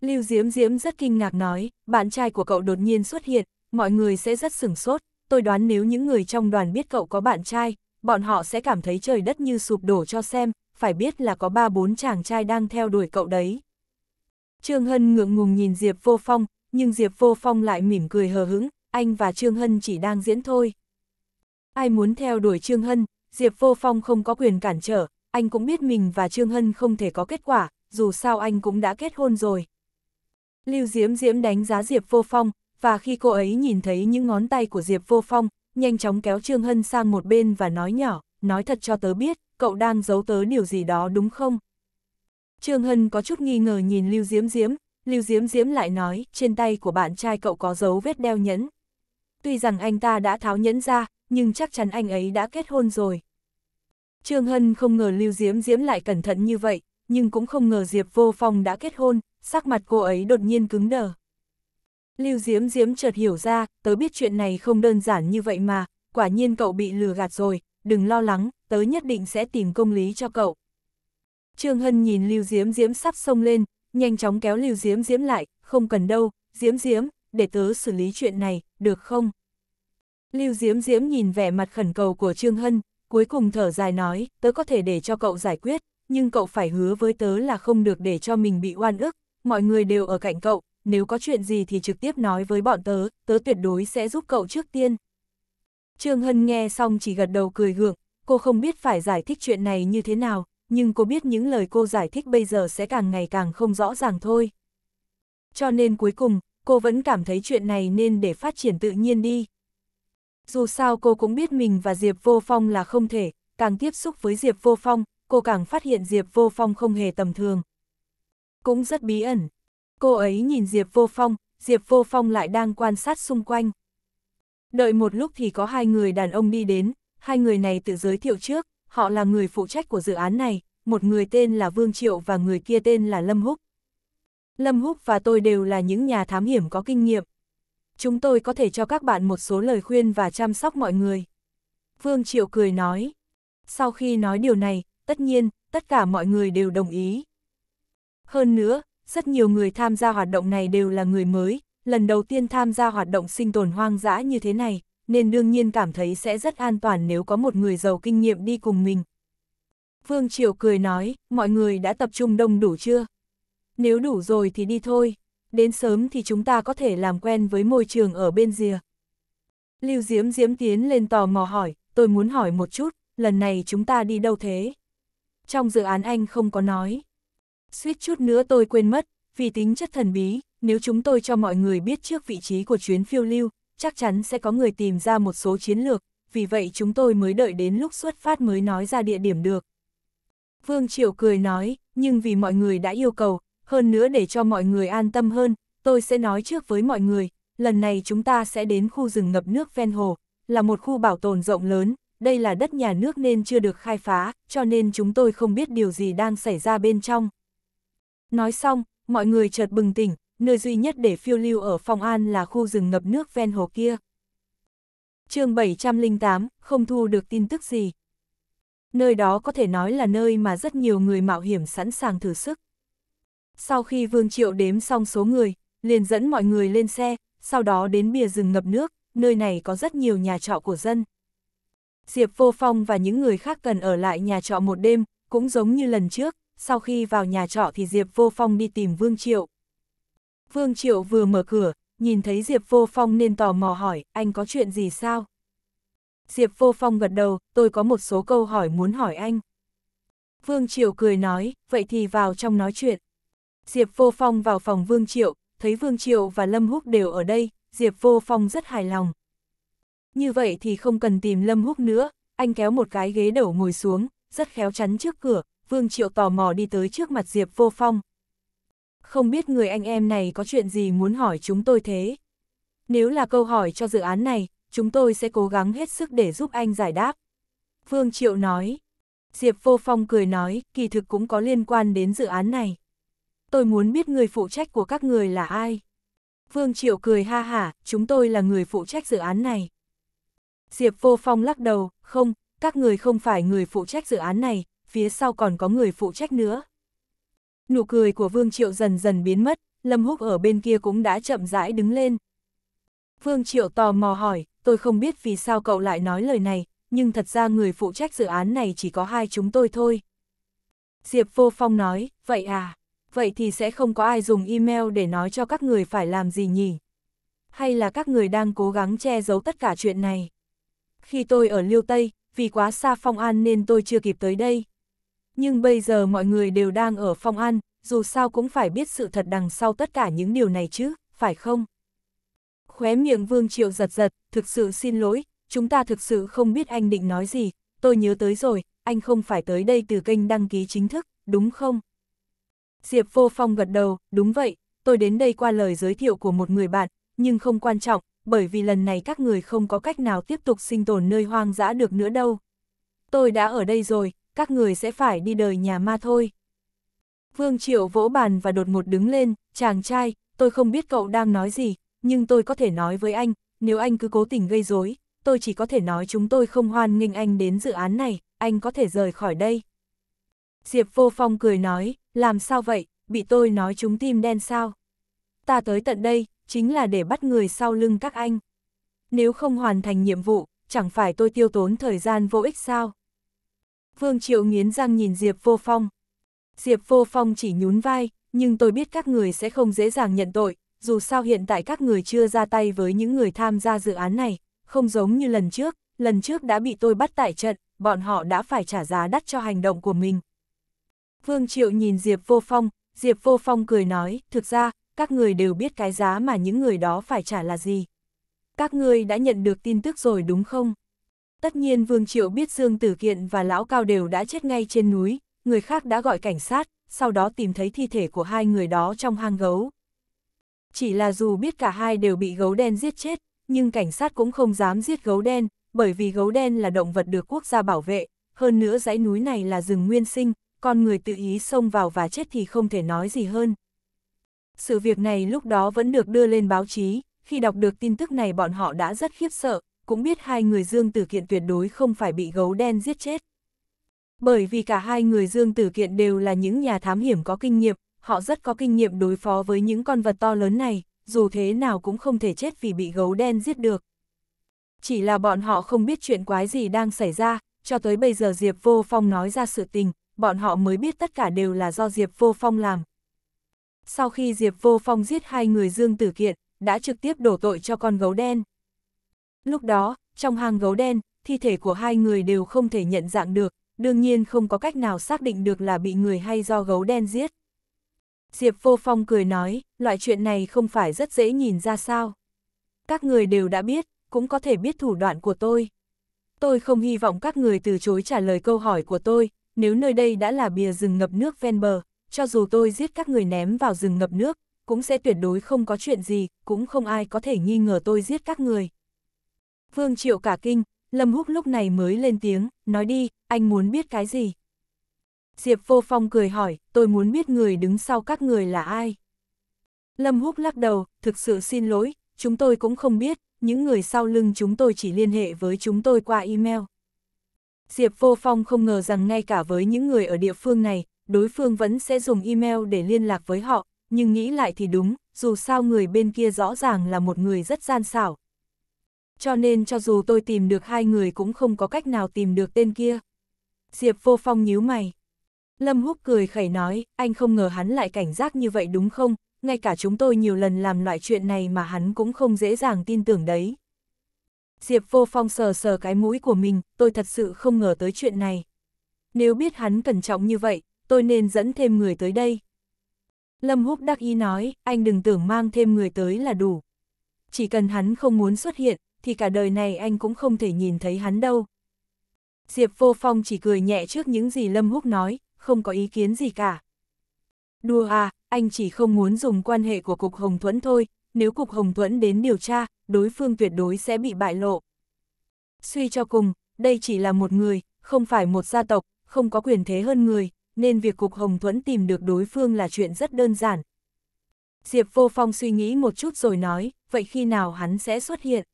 Lưu Diễm Diễm rất kinh ngạc nói, bạn trai của cậu đột nhiên xuất hiện, mọi người sẽ rất sửng sốt, tôi đoán nếu những người trong đoàn biết cậu có bạn trai, bọn họ sẽ cảm thấy trời đất như sụp đổ cho xem, phải biết là có ba bốn chàng trai đang theo đuổi cậu đấy. Trương Hân ngượng ngùng nhìn Diệp Vô Phong, nhưng Diệp Vô Phong lại mỉm cười hờ hững, anh và Trương Hân chỉ đang diễn thôi. Ai muốn theo đuổi Trương Hân, Diệp Vô Phong không có quyền cản trở, anh cũng biết mình và Trương Hân không thể có kết quả, dù sao anh cũng đã kết hôn rồi. Lưu Diễm Diễm đánh giá Diệp Vô Phong, và khi cô ấy nhìn thấy những ngón tay của Diệp Vô Phong, nhanh chóng kéo Trương Hân sang một bên và nói nhỏ, nói thật cho tớ biết, cậu đang giấu tớ điều gì đó đúng không? Trương Hân có chút nghi ngờ nhìn Lưu Diễm Diễm, Lưu Diễm Diễm lại nói, trên tay của bạn trai cậu có dấu vết đeo nhẫn. Tuy rằng anh ta đã tháo nhẫn ra, nhưng chắc chắn anh ấy đã kết hôn rồi. Trương Hân không ngờ Lưu Diễm Diễm lại cẩn thận như vậy, nhưng cũng không ngờ Diệp Vô Phong đã kết hôn, sắc mặt cô ấy đột nhiên cứng đờ. Lưu Diễm Diễm chợt hiểu ra, tớ biết chuyện này không đơn giản như vậy mà, quả nhiên cậu bị lừa gạt rồi, đừng lo lắng, tớ nhất định sẽ tìm công lý cho cậu. Trương Hân nhìn Lưu Diễm Diễm sắp sông lên, nhanh chóng kéo Lưu Diễm Diễm lại, không cần đâu, Diễm Diễm, để tớ xử lý chuyện này, được không? Lưu Diễm Diễm nhìn vẻ mặt khẩn cầu của Trương Hân, cuối cùng thở dài nói, tớ có thể để cho cậu giải quyết, nhưng cậu phải hứa với tớ là không được để cho mình bị oan ức, mọi người đều ở cạnh cậu, nếu có chuyện gì thì trực tiếp nói với bọn tớ, tớ tuyệt đối sẽ giúp cậu trước tiên. Trương Hân nghe xong chỉ gật đầu cười gượng, cô không biết phải giải thích chuyện này như thế nào, nhưng cô biết những lời cô giải thích bây giờ sẽ càng ngày càng không rõ ràng thôi. Cho nên cuối cùng, cô vẫn cảm thấy chuyện này nên để phát triển tự nhiên đi. Dù sao cô cũng biết mình và Diệp Vô Phong là không thể, càng tiếp xúc với Diệp Vô Phong, cô càng phát hiện Diệp Vô Phong không hề tầm thường. Cũng rất bí ẩn. Cô ấy nhìn Diệp Vô Phong, Diệp Vô Phong lại đang quan sát xung quanh. Đợi một lúc thì có hai người đàn ông đi đến, hai người này tự giới thiệu trước, họ là người phụ trách của dự án này, một người tên là Vương Triệu và người kia tên là Lâm Húc. Lâm Húc và tôi đều là những nhà thám hiểm có kinh nghiệm. Chúng tôi có thể cho các bạn một số lời khuyên và chăm sóc mọi người. Vương Triệu cười nói. Sau khi nói điều này, tất nhiên, tất cả mọi người đều đồng ý. Hơn nữa, rất nhiều người tham gia hoạt động này đều là người mới, lần đầu tiên tham gia hoạt động sinh tồn hoang dã như thế này, nên đương nhiên cảm thấy sẽ rất an toàn nếu có một người giàu kinh nghiệm đi cùng mình. Vương Triều cười nói, mọi người đã tập trung đông đủ chưa? Nếu đủ rồi thì đi thôi, đến sớm thì chúng ta có thể làm quen với môi trường ở bên rìa. Lưu Diễm Diễm tiến lên tò mò hỏi, tôi muốn hỏi một chút, lần này chúng ta đi đâu thế? Trong dự án anh không có nói, Suýt chút nữa tôi quên mất, vì tính chất thần bí, nếu chúng tôi cho mọi người biết trước vị trí của chuyến phiêu lưu, chắc chắn sẽ có người tìm ra một số chiến lược, vì vậy chúng tôi mới đợi đến lúc xuất phát mới nói ra địa điểm được. Vương Triệu cười nói, nhưng vì mọi người đã yêu cầu, hơn nữa để cho mọi người an tâm hơn, tôi sẽ nói trước với mọi người, lần này chúng ta sẽ đến khu rừng ngập nước ven hồ, là một khu bảo tồn rộng lớn, đây là đất nhà nước nên chưa được khai phá, cho nên chúng tôi không biết điều gì đang xảy ra bên trong. Nói xong, mọi người chợt bừng tỉnh, nơi duy nhất để phiêu lưu ở Phong An là khu rừng ngập nước ven hồ kia. chương 708, không thu được tin tức gì. Nơi đó có thể nói là nơi mà rất nhiều người mạo hiểm sẵn sàng thử sức. Sau khi Vương Triệu đếm xong số người, liền dẫn mọi người lên xe, sau đó đến bìa rừng ngập nước, nơi này có rất nhiều nhà trọ của dân. Diệp Vô Phong và những người khác cần ở lại nhà trọ một đêm, cũng giống như lần trước, sau khi vào nhà trọ thì Diệp Vô Phong đi tìm Vương Triệu. Vương Triệu vừa mở cửa, nhìn thấy Diệp Vô Phong nên tò mò hỏi, anh có chuyện gì sao? Diệp Vô Phong gật đầu, tôi có một số câu hỏi muốn hỏi anh. Vương Triệu cười nói, vậy thì vào trong nói chuyện. Diệp Vô Phong vào phòng Vương Triệu, thấy Vương Triệu và Lâm Húc đều ở đây, Diệp Vô Phong rất hài lòng. Như vậy thì không cần tìm Lâm Húc nữa, anh kéo một cái ghế đầu ngồi xuống, rất khéo chắn trước cửa, Vương Triệu tò mò đi tới trước mặt Diệp Vô Phong. Không biết người anh em này có chuyện gì muốn hỏi chúng tôi thế? Nếu là câu hỏi cho dự án này, chúng tôi sẽ cố gắng hết sức để giúp anh giải đáp. Vương Triệu nói. Diệp Vô Phong cười nói, kỳ thực cũng có liên quan đến dự án này. Tôi muốn biết người phụ trách của các người là ai. Vương Triệu cười ha hả, chúng tôi là người phụ trách dự án này. Diệp Vô Phong lắc đầu, không, các người không phải người phụ trách dự án này, phía sau còn có người phụ trách nữa. Nụ cười của Vương Triệu dần dần biến mất, Lâm Húc ở bên kia cũng đã chậm rãi đứng lên. Vương Triệu tò mò hỏi, tôi không biết vì sao cậu lại nói lời này, nhưng thật ra người phụ trách dự án này chỉ có hai chúng tôi thôi. Diệp Vô Phong nói, vậy à, vậy thì sẽ không có ai dùng email để nói cho các người phải làm gì nhỉ? Hay là các người đang cố gắng che giấu tất cả chuyện này? Khi tôi ở Liêu Tây, vì quá xa Phong An nên tôi chưa kịp tới đây. Nhưng bây giờ mọi người đều đang ở phòng ăn, dù sao cũng phải biết sự thật đằng sau tất cả những điều này chứ, phải không? Khóe miệng Vương Triệu giật giật, thực sự xin lỗi, chúng ta thực sự không biết anh định nói gì, tôi nhớ tới rồi, anh không phải tới đây từ kênh đăng ký chính thức, đúng không? Diệp Vô Phong gật đầu, đúng vậy, tôi đến đây qua lời giới thiệu của một người bạn, nhưng không quan trọng, bởi vì lần này các người không có cách nào tiếp tục sinh tồn nơi hoang dã được nữa đâu. Tôi đã ở đây rồi, các người sẽ phải đi đời nhà ma thôi. Vương Triệu vỗ bàn và đột ngột đứng lên, chàng trai, tôi không biết cậu đang nói gì, nhưng tôi có thể nói với anh, nếu anh cứ cố tình gây rối, tôi chỉ có thể nói chúng tôi không hoan nghênh anh đến dự án này, anh có thể rời khỏi đây. Diệp Vô Phong cười nói, làm sao vậy, bị tôi nói chúng tim đen sao? Ta tới tận đây, chính là để bắt người sau lưng các anh. Nếu không hoàn thành nhiệm vụ, chẳng phải tôi tiêu tốn thời gian vô ích sao? Vương Triệu nghiến răng nhìn Diệp Vô Phong. Diệp Vô Phong chỉ nhún vai, nhưng tôi biết các người sẽ không dễ dàng nhận tội, dù sao hiện tại các người chưa ra tay với những người tham gia dự án này, không giống như lần trước, lần trước đã bị tôi bắt tại trận, bọn họ đã phải trả giá đắt cho hành động của mình. Vương Triệu nhìn Diệp Vô Phong, Diệp Vô Phong cười nói, thực ra, các người đều biết cái giá mà những người đó phải trả là gì. Các người đã nhận được tin tức rồi đúng không? Tất nhiên Vương Triệu biết Dương Tử Kiện và Lão Cao đều đã chết ngay trên núi, người khác đã gọi cảnh sát, sau đó tìm thấy thi thể của hai người đó trong hang gấu. Chỉ là dù biết cả hai đều bị gấu đen giết chết, nhưng cảnh sát cũng không dám giết gấu đen, bởi vì gấu đen là động vật được quốc gia bảo vệ, hơn nữa dãy núi này là rừng nguyên sinh, con người tự ý xông vào và chết thì không thể nói gì hơn. Sự việc này lúc đó vẫn được đưa lên báo chí, khi đọc được tin tức này bọn họ đã rất khiếp sợ, cũng biết hai người Dương Tử Kiện tuyệt đối không phải bị gấu đen giết chết. Bởi vì cả hai người Dương Tử Kiện đều là những nhà thám hiểm có kinh nghiệm, họ rất có kinh nghiệm đối phó với những con vật to lớn này, dù thế nào cũng không thể chết vì bị gấu đen giết được. Chỉ là bọn họ không biết chuyện quái gì đang xảy ra, cho tới bây giờ Diệp Vô Phong nói ra sự tình, bọn họ mới biết tất cả đều là do Diệp Vô Phong làm. Sau khi Diệp Vô Phong giết hai người Dương Tử Kiện, đã trực tiếp đổ tội cho con gấu đen. Lúc đó, trong hang gấu đen, thi thể của hai người đều không thể nhận dạng được, đương nhiên không có cách nào xác định được là bị người hay do gấu đen giết. Diệp Vô Phong cười nói, loại chuyện này không phải rất dễ nhìn ra sao. Các người đều đã biết, cũng có thể biết thủ đoạn của tôi. Tôi không hy vọng các người từ chối trả lời câu hỏi của tôi, nếu nơi đây đã là bìa rừng ngập nước ven bờ, cho dù tôi giết các người ném vào rừng ngập nước, cũng sẽ tuyệt đối không có chuyện gì, cũng không ai có thể nghi ngờ tôi giết các người. Vương Triệu cả kinh, Lâm Húc lúc này mới lên tiếng, nói đi, anh muốn biết cái gì? Diệp Vô Phong cười hỏi, tôi muốn biết người đứng sau các người là ai? Lâm Húc lắc đầu, thực sự xin lỗi, chúng tôi cũng không biết, những người sau lưng chúng tôi chỉ liên hệ với chúng tôi qua email. Diệp Vô Phong không ngờ rằng ngay cả với những người ở địa phương này, đối phương vẫn sẽ dùng email để liên lạc với họ, nhưng nghĩ lại thì đúng, dù sao người bên kia rõ ràng là một người rất gian xảo, cho nên cho dù tôi tìm được hai người cũng không có cách nào tìm được tên kia. Diệp Vô Phong nhíu mày. Lâm Húc cười khẩy nói, anh không ngờ hắn lại cảnh giác như vậy đúng không, ngay cả chúng tôi nhiều lần làm loại chuyện này mà hắn cũng không dễ dàng tin tưởng đấy. Diệp Vô Phong sờ sờ cái mũi của mình, tôi thật sự không ngờ tới chuyện này. Nếu biết hắn cẩn trọng như vậy, tôi nên dẫn thêm người tới đây. Lâm Húc đắc ý nói, anh đừng tưởng mang thêm người tới là đủ. Chỉ cần hắn không muốn xuất hiện, thì cả đời này anh cũng không thể nhìn thấy hắn đâu. Diệp Vô Phong chỉ cười nhẹ trước những gì Lâm Húc nói, không có ý kiến gì cả. Đùa à, anh chỉ không muốn dùng quan hệ của Cục Hồng Thuẫn thôi, nếu Cục Hồng Thuẫn đến điều tra, đối phương tuyệt đối sẽ bị bại lộ. Suy cho cùng, đây chỉ là một người, không phải một gia tộc, không có quyền thế hơn người, nên việc Cục Hồng Thuẫn tìm được đối phương là chuyện rất đơn giản. Diệp Vô Phong suy nghĩ một chút rồi nói, vậy khi nào hắn sẽ xuất hiện?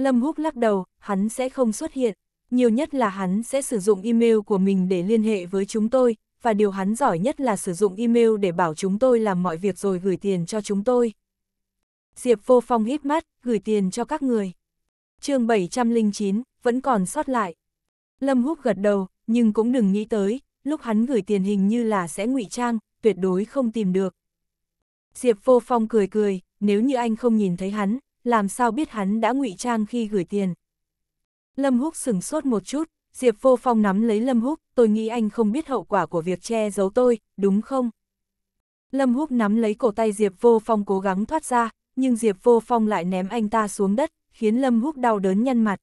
Lâm Húc lắc đầu, hắn sẽ không xuất hiện, nhiều nhất là hắn sẽ sử dụng email của mình để liên hệ với chúng tôi, và điều hắn giỏi nhất là sử dụng email để bảo chúng tôi làm mọi việc rồi gửi tiền cho chúng tôi. Diệp Vô Phong hít mắt, gửi tiền cho các người. chương 709, vẫn còn sót lại. Lâm Húc gật đầu, nhưng cũng đừng nghĩ tới, lúc hắn gửi tiền hình như là sẽ ngụy trang, tuyệt đối không tìm được. Diệp Vô Phong cười cười, nếu như anh không nhìn thấy hắn, làm sao biết hắn đã ngụy trang khi gửi tiền. Lâm Húc sừng sốt một chút, Diệp Vô Phong nắm lấy Lâm Húc, tôi nghĩ anh không biết hậu quả của việc che giấu tôi, đúng không? Lâm Húc nắm lấy cổ tay Diệp Vô Phong cố gắng thoát ra, nhưng Diệp Vô Phong lại ném anh ta xuống đất, khiến Lâm Húc đau đớn nhăn mặt.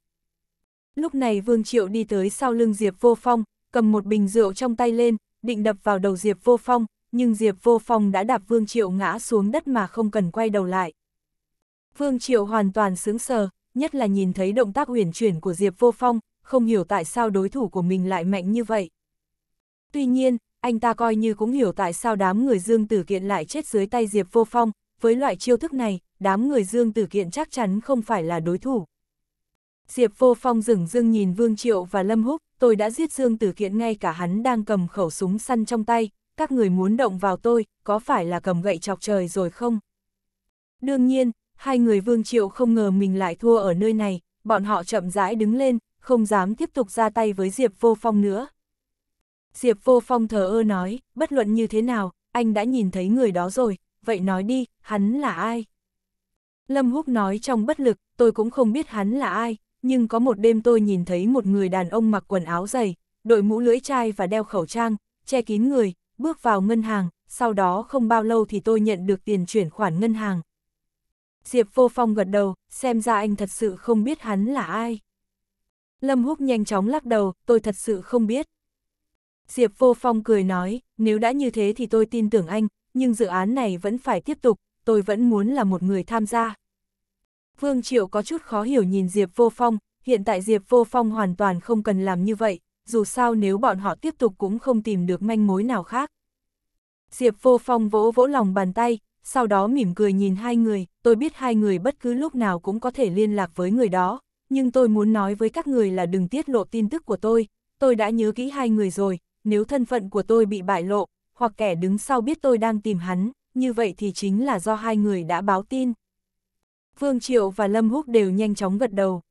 Lúc này Vương Triệu đi tới sau lưng Diệp Vô Phong, cầm một bình rượu trong tay lên, định đập vào đầu Diệp Vô Phong, nhưng Diệp Vô Phong đã đạp Vương Triệu ngã xuống đất mà không cần quay đầu lại. Vương Triệu hoàn toàn sướng sờ, nhất là nhìn thấy động tác uyển chuyển của Diệp Vô Phong, không hiểu tại sao đối thủ của mình lại mạnh như vậy. Tuy nhiên, anh ta coi như cũng hiểu tại sao đám người Dương Tử Kiện lại chết dưới tay Diệp Vô Phong, với loại chiêu thức này, đám người Dương Tử Kiện chắc chắn không phải là đối thủ. Diệp Vô Phong dừng dưng nhìn Vương Triệu và Lâm Húc, tôi đã giết Dương Tử Kiện ngay cả hắn đang cầm khẩu súng săn trong tay, các người muốn động vào tôi, có phải là cầm gậy chọc trời rồi không? Đương nhiên, hai người Vương Triệu không ngờ mình lại thua ở nơi này, bọn họ chậm rãi đứng lên, không dám tiếp tục ra tay với Diệp Vô Phong nữa. Diệp Vô Phong thờ ơ nói, bất luận như thế nào, anh đã nhìn thấy người đó rồi, vậy nói đi, hắn là ai? Lâm Húc nói trong bất lực, tôi cũng không biết hắn là ai, nhưng có một đêm tôi nhìn thấy một người đàn ông mặc quần áo dày, đội mũ lưỡi chai và đeo khẩu trang, che kín người, bước vào ngân hàng, sau đó không bao lâu thì tôi nhận được tiền chuyển khoản ngân hàng, Diệp Vô Phong gật đầu, xem ra anh thật sự không biết hắn là ai. Lâm Húc nhanh chóng lắc đầu, tôi thật sự không biết. Diệp Vô Phong cười nói, nếu đã như thế thì tôi tin tưởng anh, nhưng dự án này vẫn phải tiếp tục, tôi vẫn muốn là một người tham gia. Vương Triệu có chút khó hiểu nhìn Diệp Vô Phong, hiện tại Diệp Vô Phong hoàn toàn không cần làm như vậy, dù sao nếu bọn họ tiếp tục cũng không tìm được manh mối nào khác. Diệp Vô Phong vỗ vỗ lòng bàn tay, sau đó mỉm cười nhìn hai người, tôi biết hai người bất cứ lúc nào cũng có thể liên lạc với người đó, nhưng tôi muốn nói với các người là đừng tiết lộ tin tức của tôi, tôi đã nhớ kỹ hai người rồi, nếu thân phận của tôi bị bại lộ, hoặc kẻ đứng sau biết tôi đang tìm hắn, như vậy thì chính là do hai người đã báo tin. Vương Triệu và Lâm Húc đều nhanh chóng gật đầu.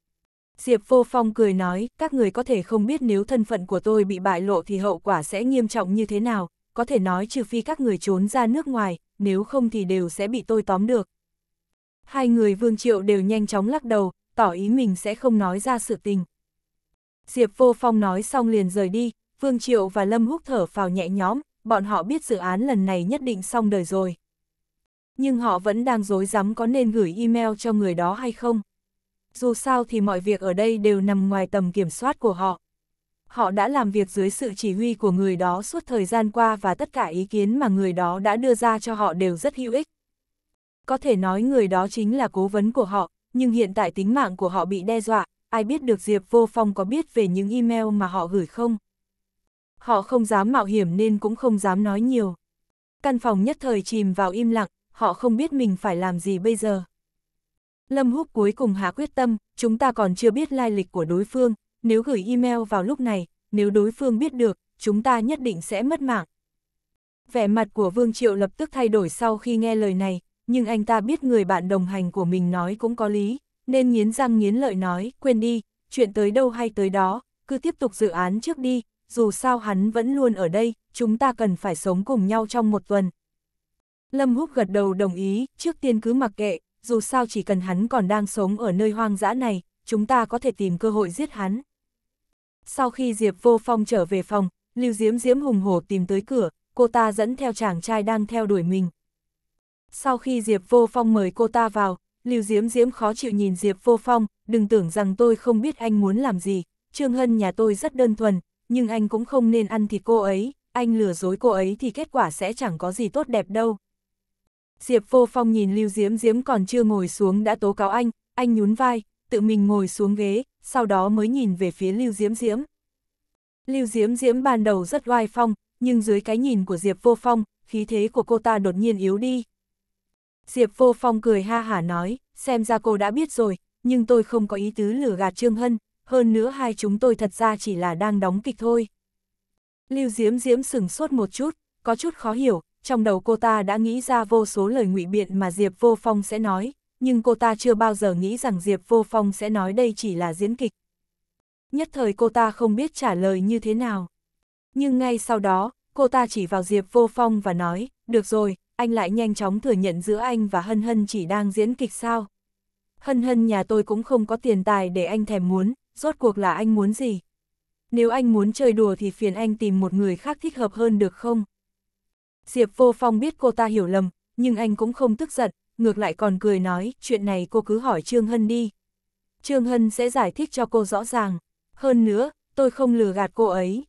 Diệp Vô Phong cười nói, các người có thể không biết nếu thân phận của tôi bị bại lộ thì hậu quả sẽ nghiêm trọng như thế nào, có thể nói trừ phi các người trốn ra nước ngoài, nếu không thì đều sẽ bị tôi tóm được. Hai người Vương Triệu đều nhanh chóng lắc đầu, tỏ ý mình sẽ không nói ra sự tình. Diệp Vô Phong nói xong liền rời đi, Vương Triệu và Lâm Húc thở phào nhẹ nhõm, bọn họ biết dự án lần này nhất định xong đời rồi. Nhưng họ vẫn đang dối rắm có nên gửi email cho người đó hay không. Dù sao thì mọi việc ở đây đều nằm ngoài tầm kiểm soát của họ họ đã làm việc dưới sự chỉ huy của người đó suốt thời gian qua và tất cả ý kiến mà người đó đã đưa ra cho họ đều rất hữu ích. Có thể nói người đó chính là cố vấn của họ, nhưng hiện tại tính mạng của họ bị đe dọa, ai biết được Diệp Vô Phong có biết về những email mà họ gửi không? Họ không dám mạo hiểm nên cũng không dám nói nhiều. Căn phòng nhất thời chìm vào im lặng, họ không biết mình phải làm gì bây giờ. Lâm Húc cuối cùng hạ quyết tâm, chúng ta còn chưa biết lai lịch của đối phương, nếu gửi email vào lúc này, nếu đối phương biết được, chúng ta nhất định sẽ mất mạng. Vẻ mặt của Vương Triệu lập tức thay đổi sau khi nghe lời này, nhưng anh ta biết người bạn đồng hành của mình nói cũng có lý, nên nghiến răng nghiến lợi nói, quên đi, chuyện tới đâu hay tới đó, cứ tiếp tục dự án trước đi, dù sao hắn vẫn luôn ở đây, chúng ta cần phải sống cùng nhau trong một tuần. Lâm Húc gật đầu đồng ý, trước tiên cứ mặc kệ, dù sao chỉ cần hắn còn đang sống ở nơi hoang dã này, chúng ta có thể tìm cơ hội giết hắn. Sau khi Diệp Vô Phong trở về phòng, Lưu Diễm Diễm hùng hổ tìm tới cửa, cô ta dẫn theo chàng trai đang theo đuổi mình. Sau khi Diệp Vô Phong mời cô ta vào, Lưu Diễm Diễm khó chịu nhìn Diệp Vô Phong, đừng tưởng rằng tôi không biết anh muốn làm gì, Trương Hân nhà tôi rất đơn thuần, nhưng anh cũng không nên ăn thịt cô ấy, anh lừa dối cô ấy thì kết quả sẽ chẳng có gì tốt đẹp đâu. Diệp Vô Phong nhìn Lưu Diễm Diễm còn chưa ngồi xuống đã tố cáo anh, anh nhún vai, tự mình ngồi xuống ghế, sau đó mới nhìn về phía Lưu Diễm Diễm. Lưu Diễm Diễm ban đầu rất oai phong, nhưng dưới cái nhìn của Diệp Vô Phong, khí thế của cô ta đột nhiên yếu đi. Diệp Vô Phong cười ha hả nói, xem ra cô đã biết rồi, nhưng tôi không có ý tứ lừa gạt Trương Hân, hơn nữa hai chúng tôi thật ra chỉ là đang đóng kịch thôi. Lưu Diễm Diễm sừng sốt một chút, có chút khó hiểu, trong đầu cô ta đã nghĩ ra vô số lời ngụy biện mà Diệp Vô Phong sẽ nói, nhưng cô ta chưa bao giờ nghĩ rằng Diệp Vô Phong sẽ nói đây chỉ là diễn kịch. Nhất thời cô ta không biết trả lời như thế nào. Nhưng ngay sau đó, cô ta chỉ vào Diệp Vô Phong và nói, được rồi, anh lại nhanh chóng thừa nhận giữa anh và Hân Hân chỉ đang diễn kịch sao. Hân Hân nhà tôi cũng không có tiền tài để anh thèm muốn, rốt cuộc là anh muốn gì. Nếu anh muốn chơi đùa thì phiền anh tìm một người khác thích hợp hơn được không? Diệp Vô Phong biết cô ta hiểu lầm, nhưng anh cũng không tức giận, ngược lại còn cười nói, chuyện này cô cứ hỏi Trương Hân đi. Trương Hân sẽ giải thích cho cô rõ ràng. Hơn nữa, tôi không lừa gạt cô ấy.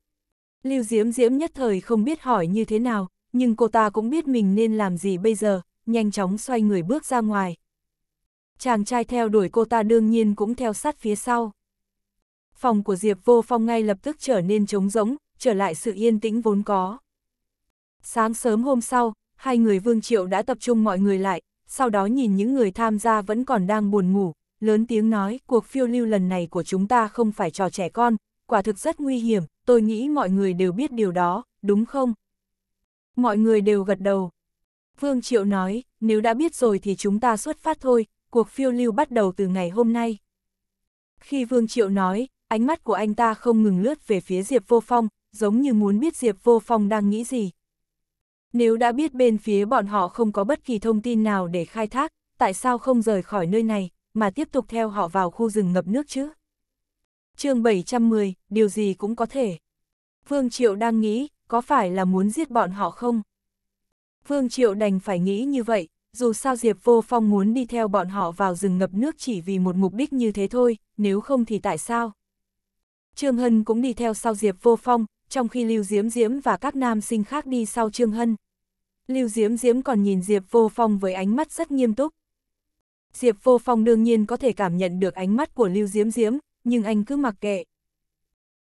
Lưu Diễm Diễm nhất thời không biết hỏi như thế nào, nhưng cô ta cũng biết mình nên làm gì bây giờ, nhanh chóng xoay người bước ra ngoài. Chàng trai theo đuổi cô ta đương nhiên cũng theo sát phía sau. Phòng của Diệp Vô Phong ngay lập tức trở nên trống rỗng, trở lại sự yên tĩnh vốn có. Sáng sớm hôm sau, hai người Vương Triệu đã tập trung mọi người lại, sau đó nhìn những người tham gia vẫn còn đang buồn ngủ, lớn tiếng nói cuộc phiêu lưu lần này của chúng ta không phải trò trẻ con, quả thực rất nguy hiểm, tôi nghĩ mọi người đều biết điều đó, đúng không? Mọi người đều gật đầu. Vương Triệu nói, nếu đã biết rồi thì chúng ta xuất phát thôi, cuộc phiêu lưu bắt đầu từ ngày hôm nay. Khi Vương Triệu nói, ánh mắt của anh ta không ngừng lướt về phía Diệp Vô Phong, giống như muốn biết Diệp Vô Phong đang nghĩ gì. Nếu đã biết bên phía bọn họ không có bất kỳ thông tin nào để khai thác, tại sao không rời khỏi nơi này, mà tiếp tục theo họ vào khu rừng ngập nước chứ? chương 710, điều gì cũng có thể. Vương Triệu đang nghĩ, có phải là muốn giết bọn họ không? Vương Triệu đành phải nghĩ như vậy, dù sao Diệp Vô Phong muốn đi theo bọn họ vào rừng ngập nước chỉ vì một mục đích như thế thôi, nếu không thì tại sao? Trương Hân cũng đi theo sau Diệp Vô Phong, trong khi Lưu Diễm Diễm và các nam sinh khác đi sau Trương Hân. Lưu Diễm Diễm còn nhìn Diệp Vô Phong với ánh mắt rất nghiêm túc. Diệp Vô Phong đương nhiên có thể cảm nhận được ánh mắt của Lưu Diễm Diễm, nhưng anh cứ mặc kệ.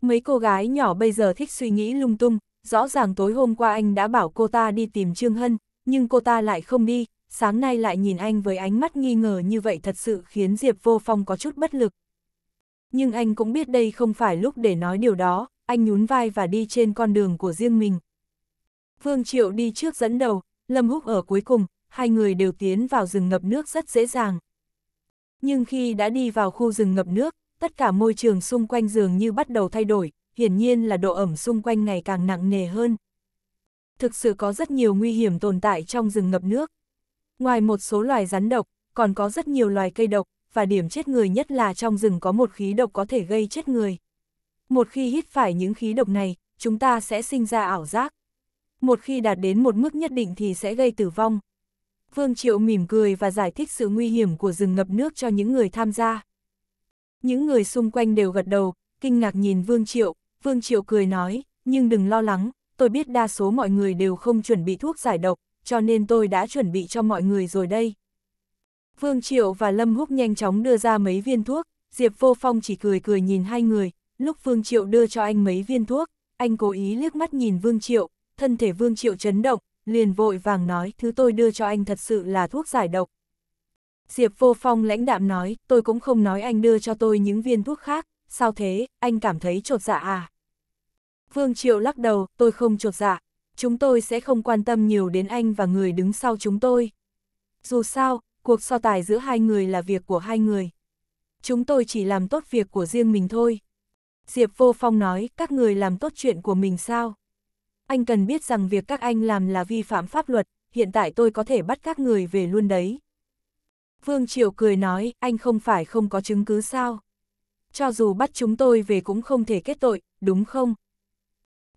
Mấy cô gái nhỏ bây giờ thích suy nghĩ lung tung, rõ ràng tối hôm qua anh đã bảo cô ta đi tìm Trương Hân, nhưng cô ta lại không đi, sáng nay lại nhìn anh với ánh mắt nghi ngờ như vậy thật sự khiến Diệp Vô Phong có chút bất lực. Nhưng anh cũng biết đây không phải lúc để nói điều đó, anh nhún vai và đi trên con đường của riêng mình. Vương Triệu đi trước dẫn đầu, Lâm Húc ở cuối cùng, hai người đều tiến vào rừng ngập nước rất dễ dàng. Nhưng khi đã đi vào khu rừng ngập nước, tất cả môi trường xung quanh dường như bắt đầu thay đổi, hiển nhiên là độ ẩm xung quanh ngày càng nặng nề hơn. Thực sự có rất nhiều nguy hiểm tồn tại trong rừng ngập nước. Ngoài một số loài rắn độc, còn có rất nhiều loài cây độc, và điểm chết người nhất là trong rừng có một khí độc có thể gây chết người. Một khi hít phải những khí độc này, chúng ta sẽ sinh ra ảo giác. Một khi đạt đến một mức nhất định thì sẽ gây tử vong. Vương Triệu mỉm cười và giải thích sự nguy hiểm của rừng ngập nước cho những người tham gia. Những người xung quanh đều gật đầu, kinh ngạc nhìn Vương Triệu, Vương Triệu cười nói, nhưng đừng lo lắng, tôi biết đa số mọi người đều không chuẩn bị thuốc giải độc, cho nên tôi đã chuẩn bị cho mọi người rồi đây. Vương Triệu và Lâm Húc nhanh chóng đưa ra mấy viên thuốc, Diệp Vô Phong chỉ cười cười nhìn hai người, lúc Vương Triệu đưa cho anh mấy viên thuốc, anh cố ý liếc mắt nhìn Vương Triệu, thân thể Vương Triệu chấn động, liền vội vàng nói thứ tôi đưa cho anh thật sự là thuốc giải độc. Diệp Vô Phong lãnh đạm nói, tôi cũng không nói anh đưa cho tôi những viên thuốc khác, sao thế, anh cảm thấy trột dạ à? Vương Triệu lắc đầu, tôi không trột dạ, chúng tôi sẽ không quan tâm nhiều đến anh và người đứng sau chúng tôi. Dù sao, cuộc so tài giữa hai người là việc của hai người. Chúng tôi chỉ làm tốt việc của riêng mình thôi. Diệp Vô Phong nói, các người làm tốt chuyện của mình sao? Anh cần biết rằng việc các anh làm là vi phạm pháp luật, hiện tại tôi có thể bắt các người về luôn đấy. Vương Triệu cười nói, anh không phải không có chứng cứ sao? Cho dù bắt chúng tôi về cũng không thể kết tội, đúng không?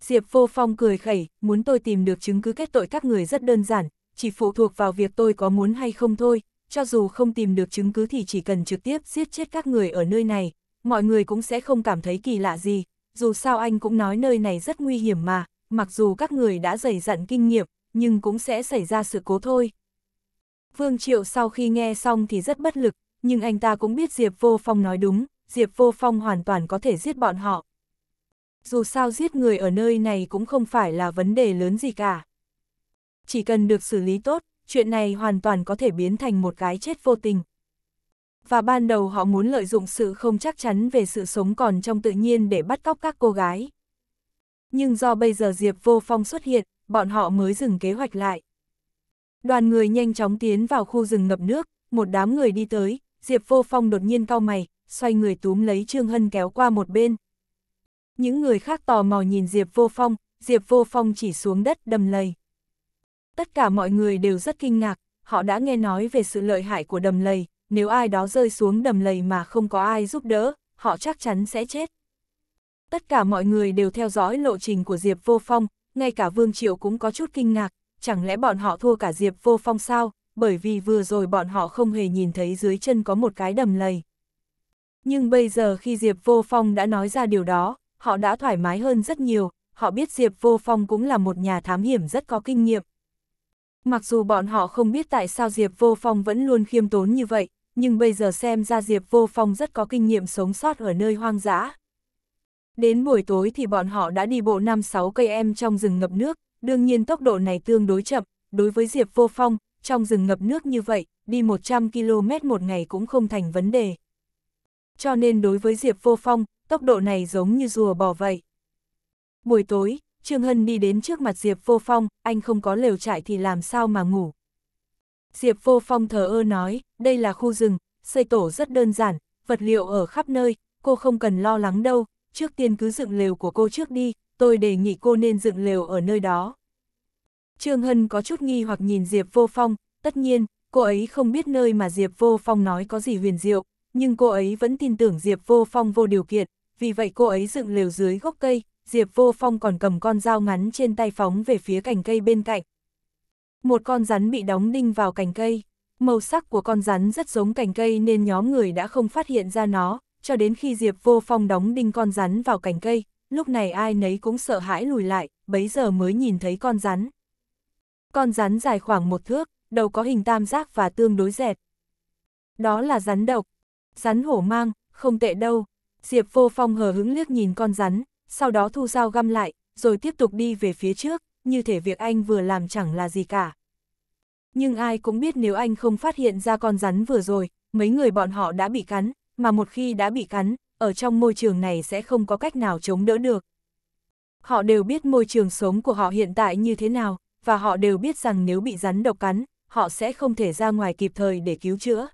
Diệp Vô Phong cười khẩy, muốn tôi tìm được chứng cứ kết tội các người rất đơn giản, chỉ phụ thuộc vào việc tôi có muốn hay không thôi, cho dù không tìm được chứng cứ thì chỉ cần trực tiếp giết chết các người ở nơi này, mọi người cũng sẽ không cảm thấy kỳ lạ gì, dù sao anh cũng nói nơi này rất nguy hiểm mà, mặc dù các người đã dày dặn kinh nghiệm, nhưng cũng sẽ xảy ra sự cố thôi. Vương Triệu sau khi nghe xong thì rất bất lực, nhưng anh ta cũng biết Diệp Vô Phong nói đúng, Diệp Vô Phong hoàn toàn có thể giết bọn họ. Dù sao giết người ở nơi này cũng không phải là vấn đề lớn gì cả. Chỉ cần được xử lý tốt, chuyện này hoàn toàn có thể biến thành một cái chết vô tình và ban đầu họ muốn lợi dụng sự không chắc chắn về sự sống còn trong tự nhiên để bắt cóc các cô gái. Nhưng do bây giờ Diệp Vô Phong xuất hiện, bọn họ mới dừng kế hoạch lại. Đoàn người nhanh chóng tiến vào khu rừng ngập nước, một đám người đi tới, Diệp Vô Phong đột nhiên cau mày, xoay người túm lấy Trương Hân kéo qua một bên. Những người khác tò mò nhìn Diệp Vô Phong, Diệp Vô Phong chỉ xuống đất đầm lầy. Tất cả mọi người đều rất kinh ngạc, họ đã nghe nói về sự lợi hại của đầm lầy, nếu ai đó rơi xuống đầm lầy mà không có ai giúp đỡ, họ chắc chắn sẽ chết. Tất cả mọi người đều theo dõi lộ trình của Diệp Vô Phong, ngay cả Vương Triệu cũng có chút kinh ngạc, chẳng lẽ bọn họ thua cả Diệp Vô Phong sao, bởi vì vừa rồi bọn họ không hề nhìn thấy dưới chân có một cái đầm lầy. Nhưng bây giờ khi Diệp Vô Phong đã nói ra điều đó, họ đã thoải mái hơn rất nhiều, họ biết Diệp Vô Phong cũng là một nhà thám hiểm rất có kinh nghiệm, Mặc dù bọn họ không biết tại sao Diệp Vô Phong vẫn luôn khiêm tốn như vậy, nhưng bây giờ xem ra Diệp Vô Phong rất có kinh nghiệm sống sót ở nơi hoang dã. Đến buổi tối thì bọn họ đã đi bộ 5-6 cây em trong rừng ngập nước, đương nhiên tốc độ này tương đối chậm, đối với Diệp Vô Phong, trong rừng ngập nước như vậy, đi 100 km một ngày cũng không thành vấn đề. Cho nên đối với Diệp Vô Phong, tốc độ này giống như rùa bò vậy. Buổi tối, Trương Hân đi đến trước mặt Diệp Vô Phong, anh không có lều trại thì làm sao mà ngủ. Diệp Vô Phong thờ ơ nói, đây là khu rừng, xây tổ rất đơn giản, vật liệu ở khắp nơi, cô không cần lo lắng đâu, trước tiên cứ dựng lều của cô trước đi, tôi đề nghị cô nên dựng lều ở nơi đó. Trương Hân có chút nghi hoặc nhìn Diệp Vô Phong, tất nhiên, cô ấy không biết nơi mà Diệp Vô Phong nói có gì huyền diệu, nhưng cô ấy vẫn tin tưởng Diệp Vô Phong vô điều kiện, vì vậy cô ấy dựng lều dưới gốc cây, Diệp Vô Phong còn cầm con dao ngắn trên tay phóng về phía cành cây bên cạnh. Một con rắn bị đóng đinh vào cành cây. Màu sắc của con rắn rất giống cành cây nên nhóm người đã không phát hiện ra nó, cho đến khi Diệp Vô Phong đóng đinh con rắn vào cành cây, lúc này ai nấy cũng sợ hãi lùi lại, bấy giờ mới nhìn thấy con rắn. Con rắn dài khoảng một thước, đầu có hình tam giác và tương đối dẹt. Đó là rắn độc, rắn hổ mang, không tệ đâu. Diệp Vô Phong hờ hứng liếc nhìn con rắn, sau đó thu dao găm lại, rồi tiếp tục đi về phía trước, như thể việc anh vừa làm chẳng là gì cả. Nhưng ai cũng biết nếu anh không phát hiện ra con rắn vừa rồi, mấy người bọn họ đã bị cắn, mà một khi đã bị cắn, ở trong môi trường này sẽ không có cách nào chống đỡ được. Họ đều biết môi trường sống của họ hiện tại như thế nào, và họ đều biết rằng nếu bị rắn độc cắn, họ sẽ không thể ra ngoài kịp thời để cứu chữa.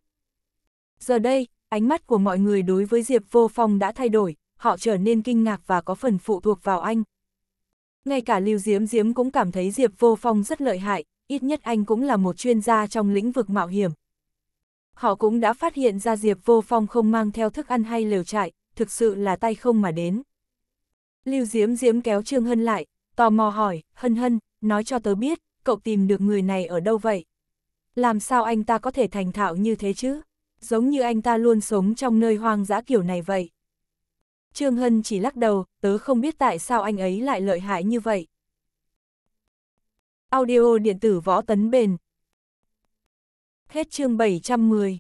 Giờ đây, ánh mắt của mọi người đối với Diệp Vô Phong đã thay đổi, họ trở nên kinh ngạc và có phần phụ thuộc vào anh. Ngay cả Lưu diếm diếm cũng cảm thấy Diệp Vô Phong rất lợi hại, ít nhất anh cũng là một chuyên gia trong lĩnh vực mạo hiểm. Họ cũng đã phát hiện ra Diệp Vô Phong không mang theo thức ăn hay lều trại, thực sự là tay không mà đến. Lưu diếm diếm kéo Trương Hân lại, tò mò hỏi, Hân Hân, nói cho tớ biết, cậu tìm được người này ở đâu vậy? Làm sao anh ta có thể thành thạo như thế chứ? Giống như anh ta luôn sống trong nơi hoang dã kiểu này vậy. Trương Hân chỉ lắc đầu, tớ không biết tại sao anh ấy lại lợi hại như vậy. Audio điện tử võ tấn bền. Hết chương 710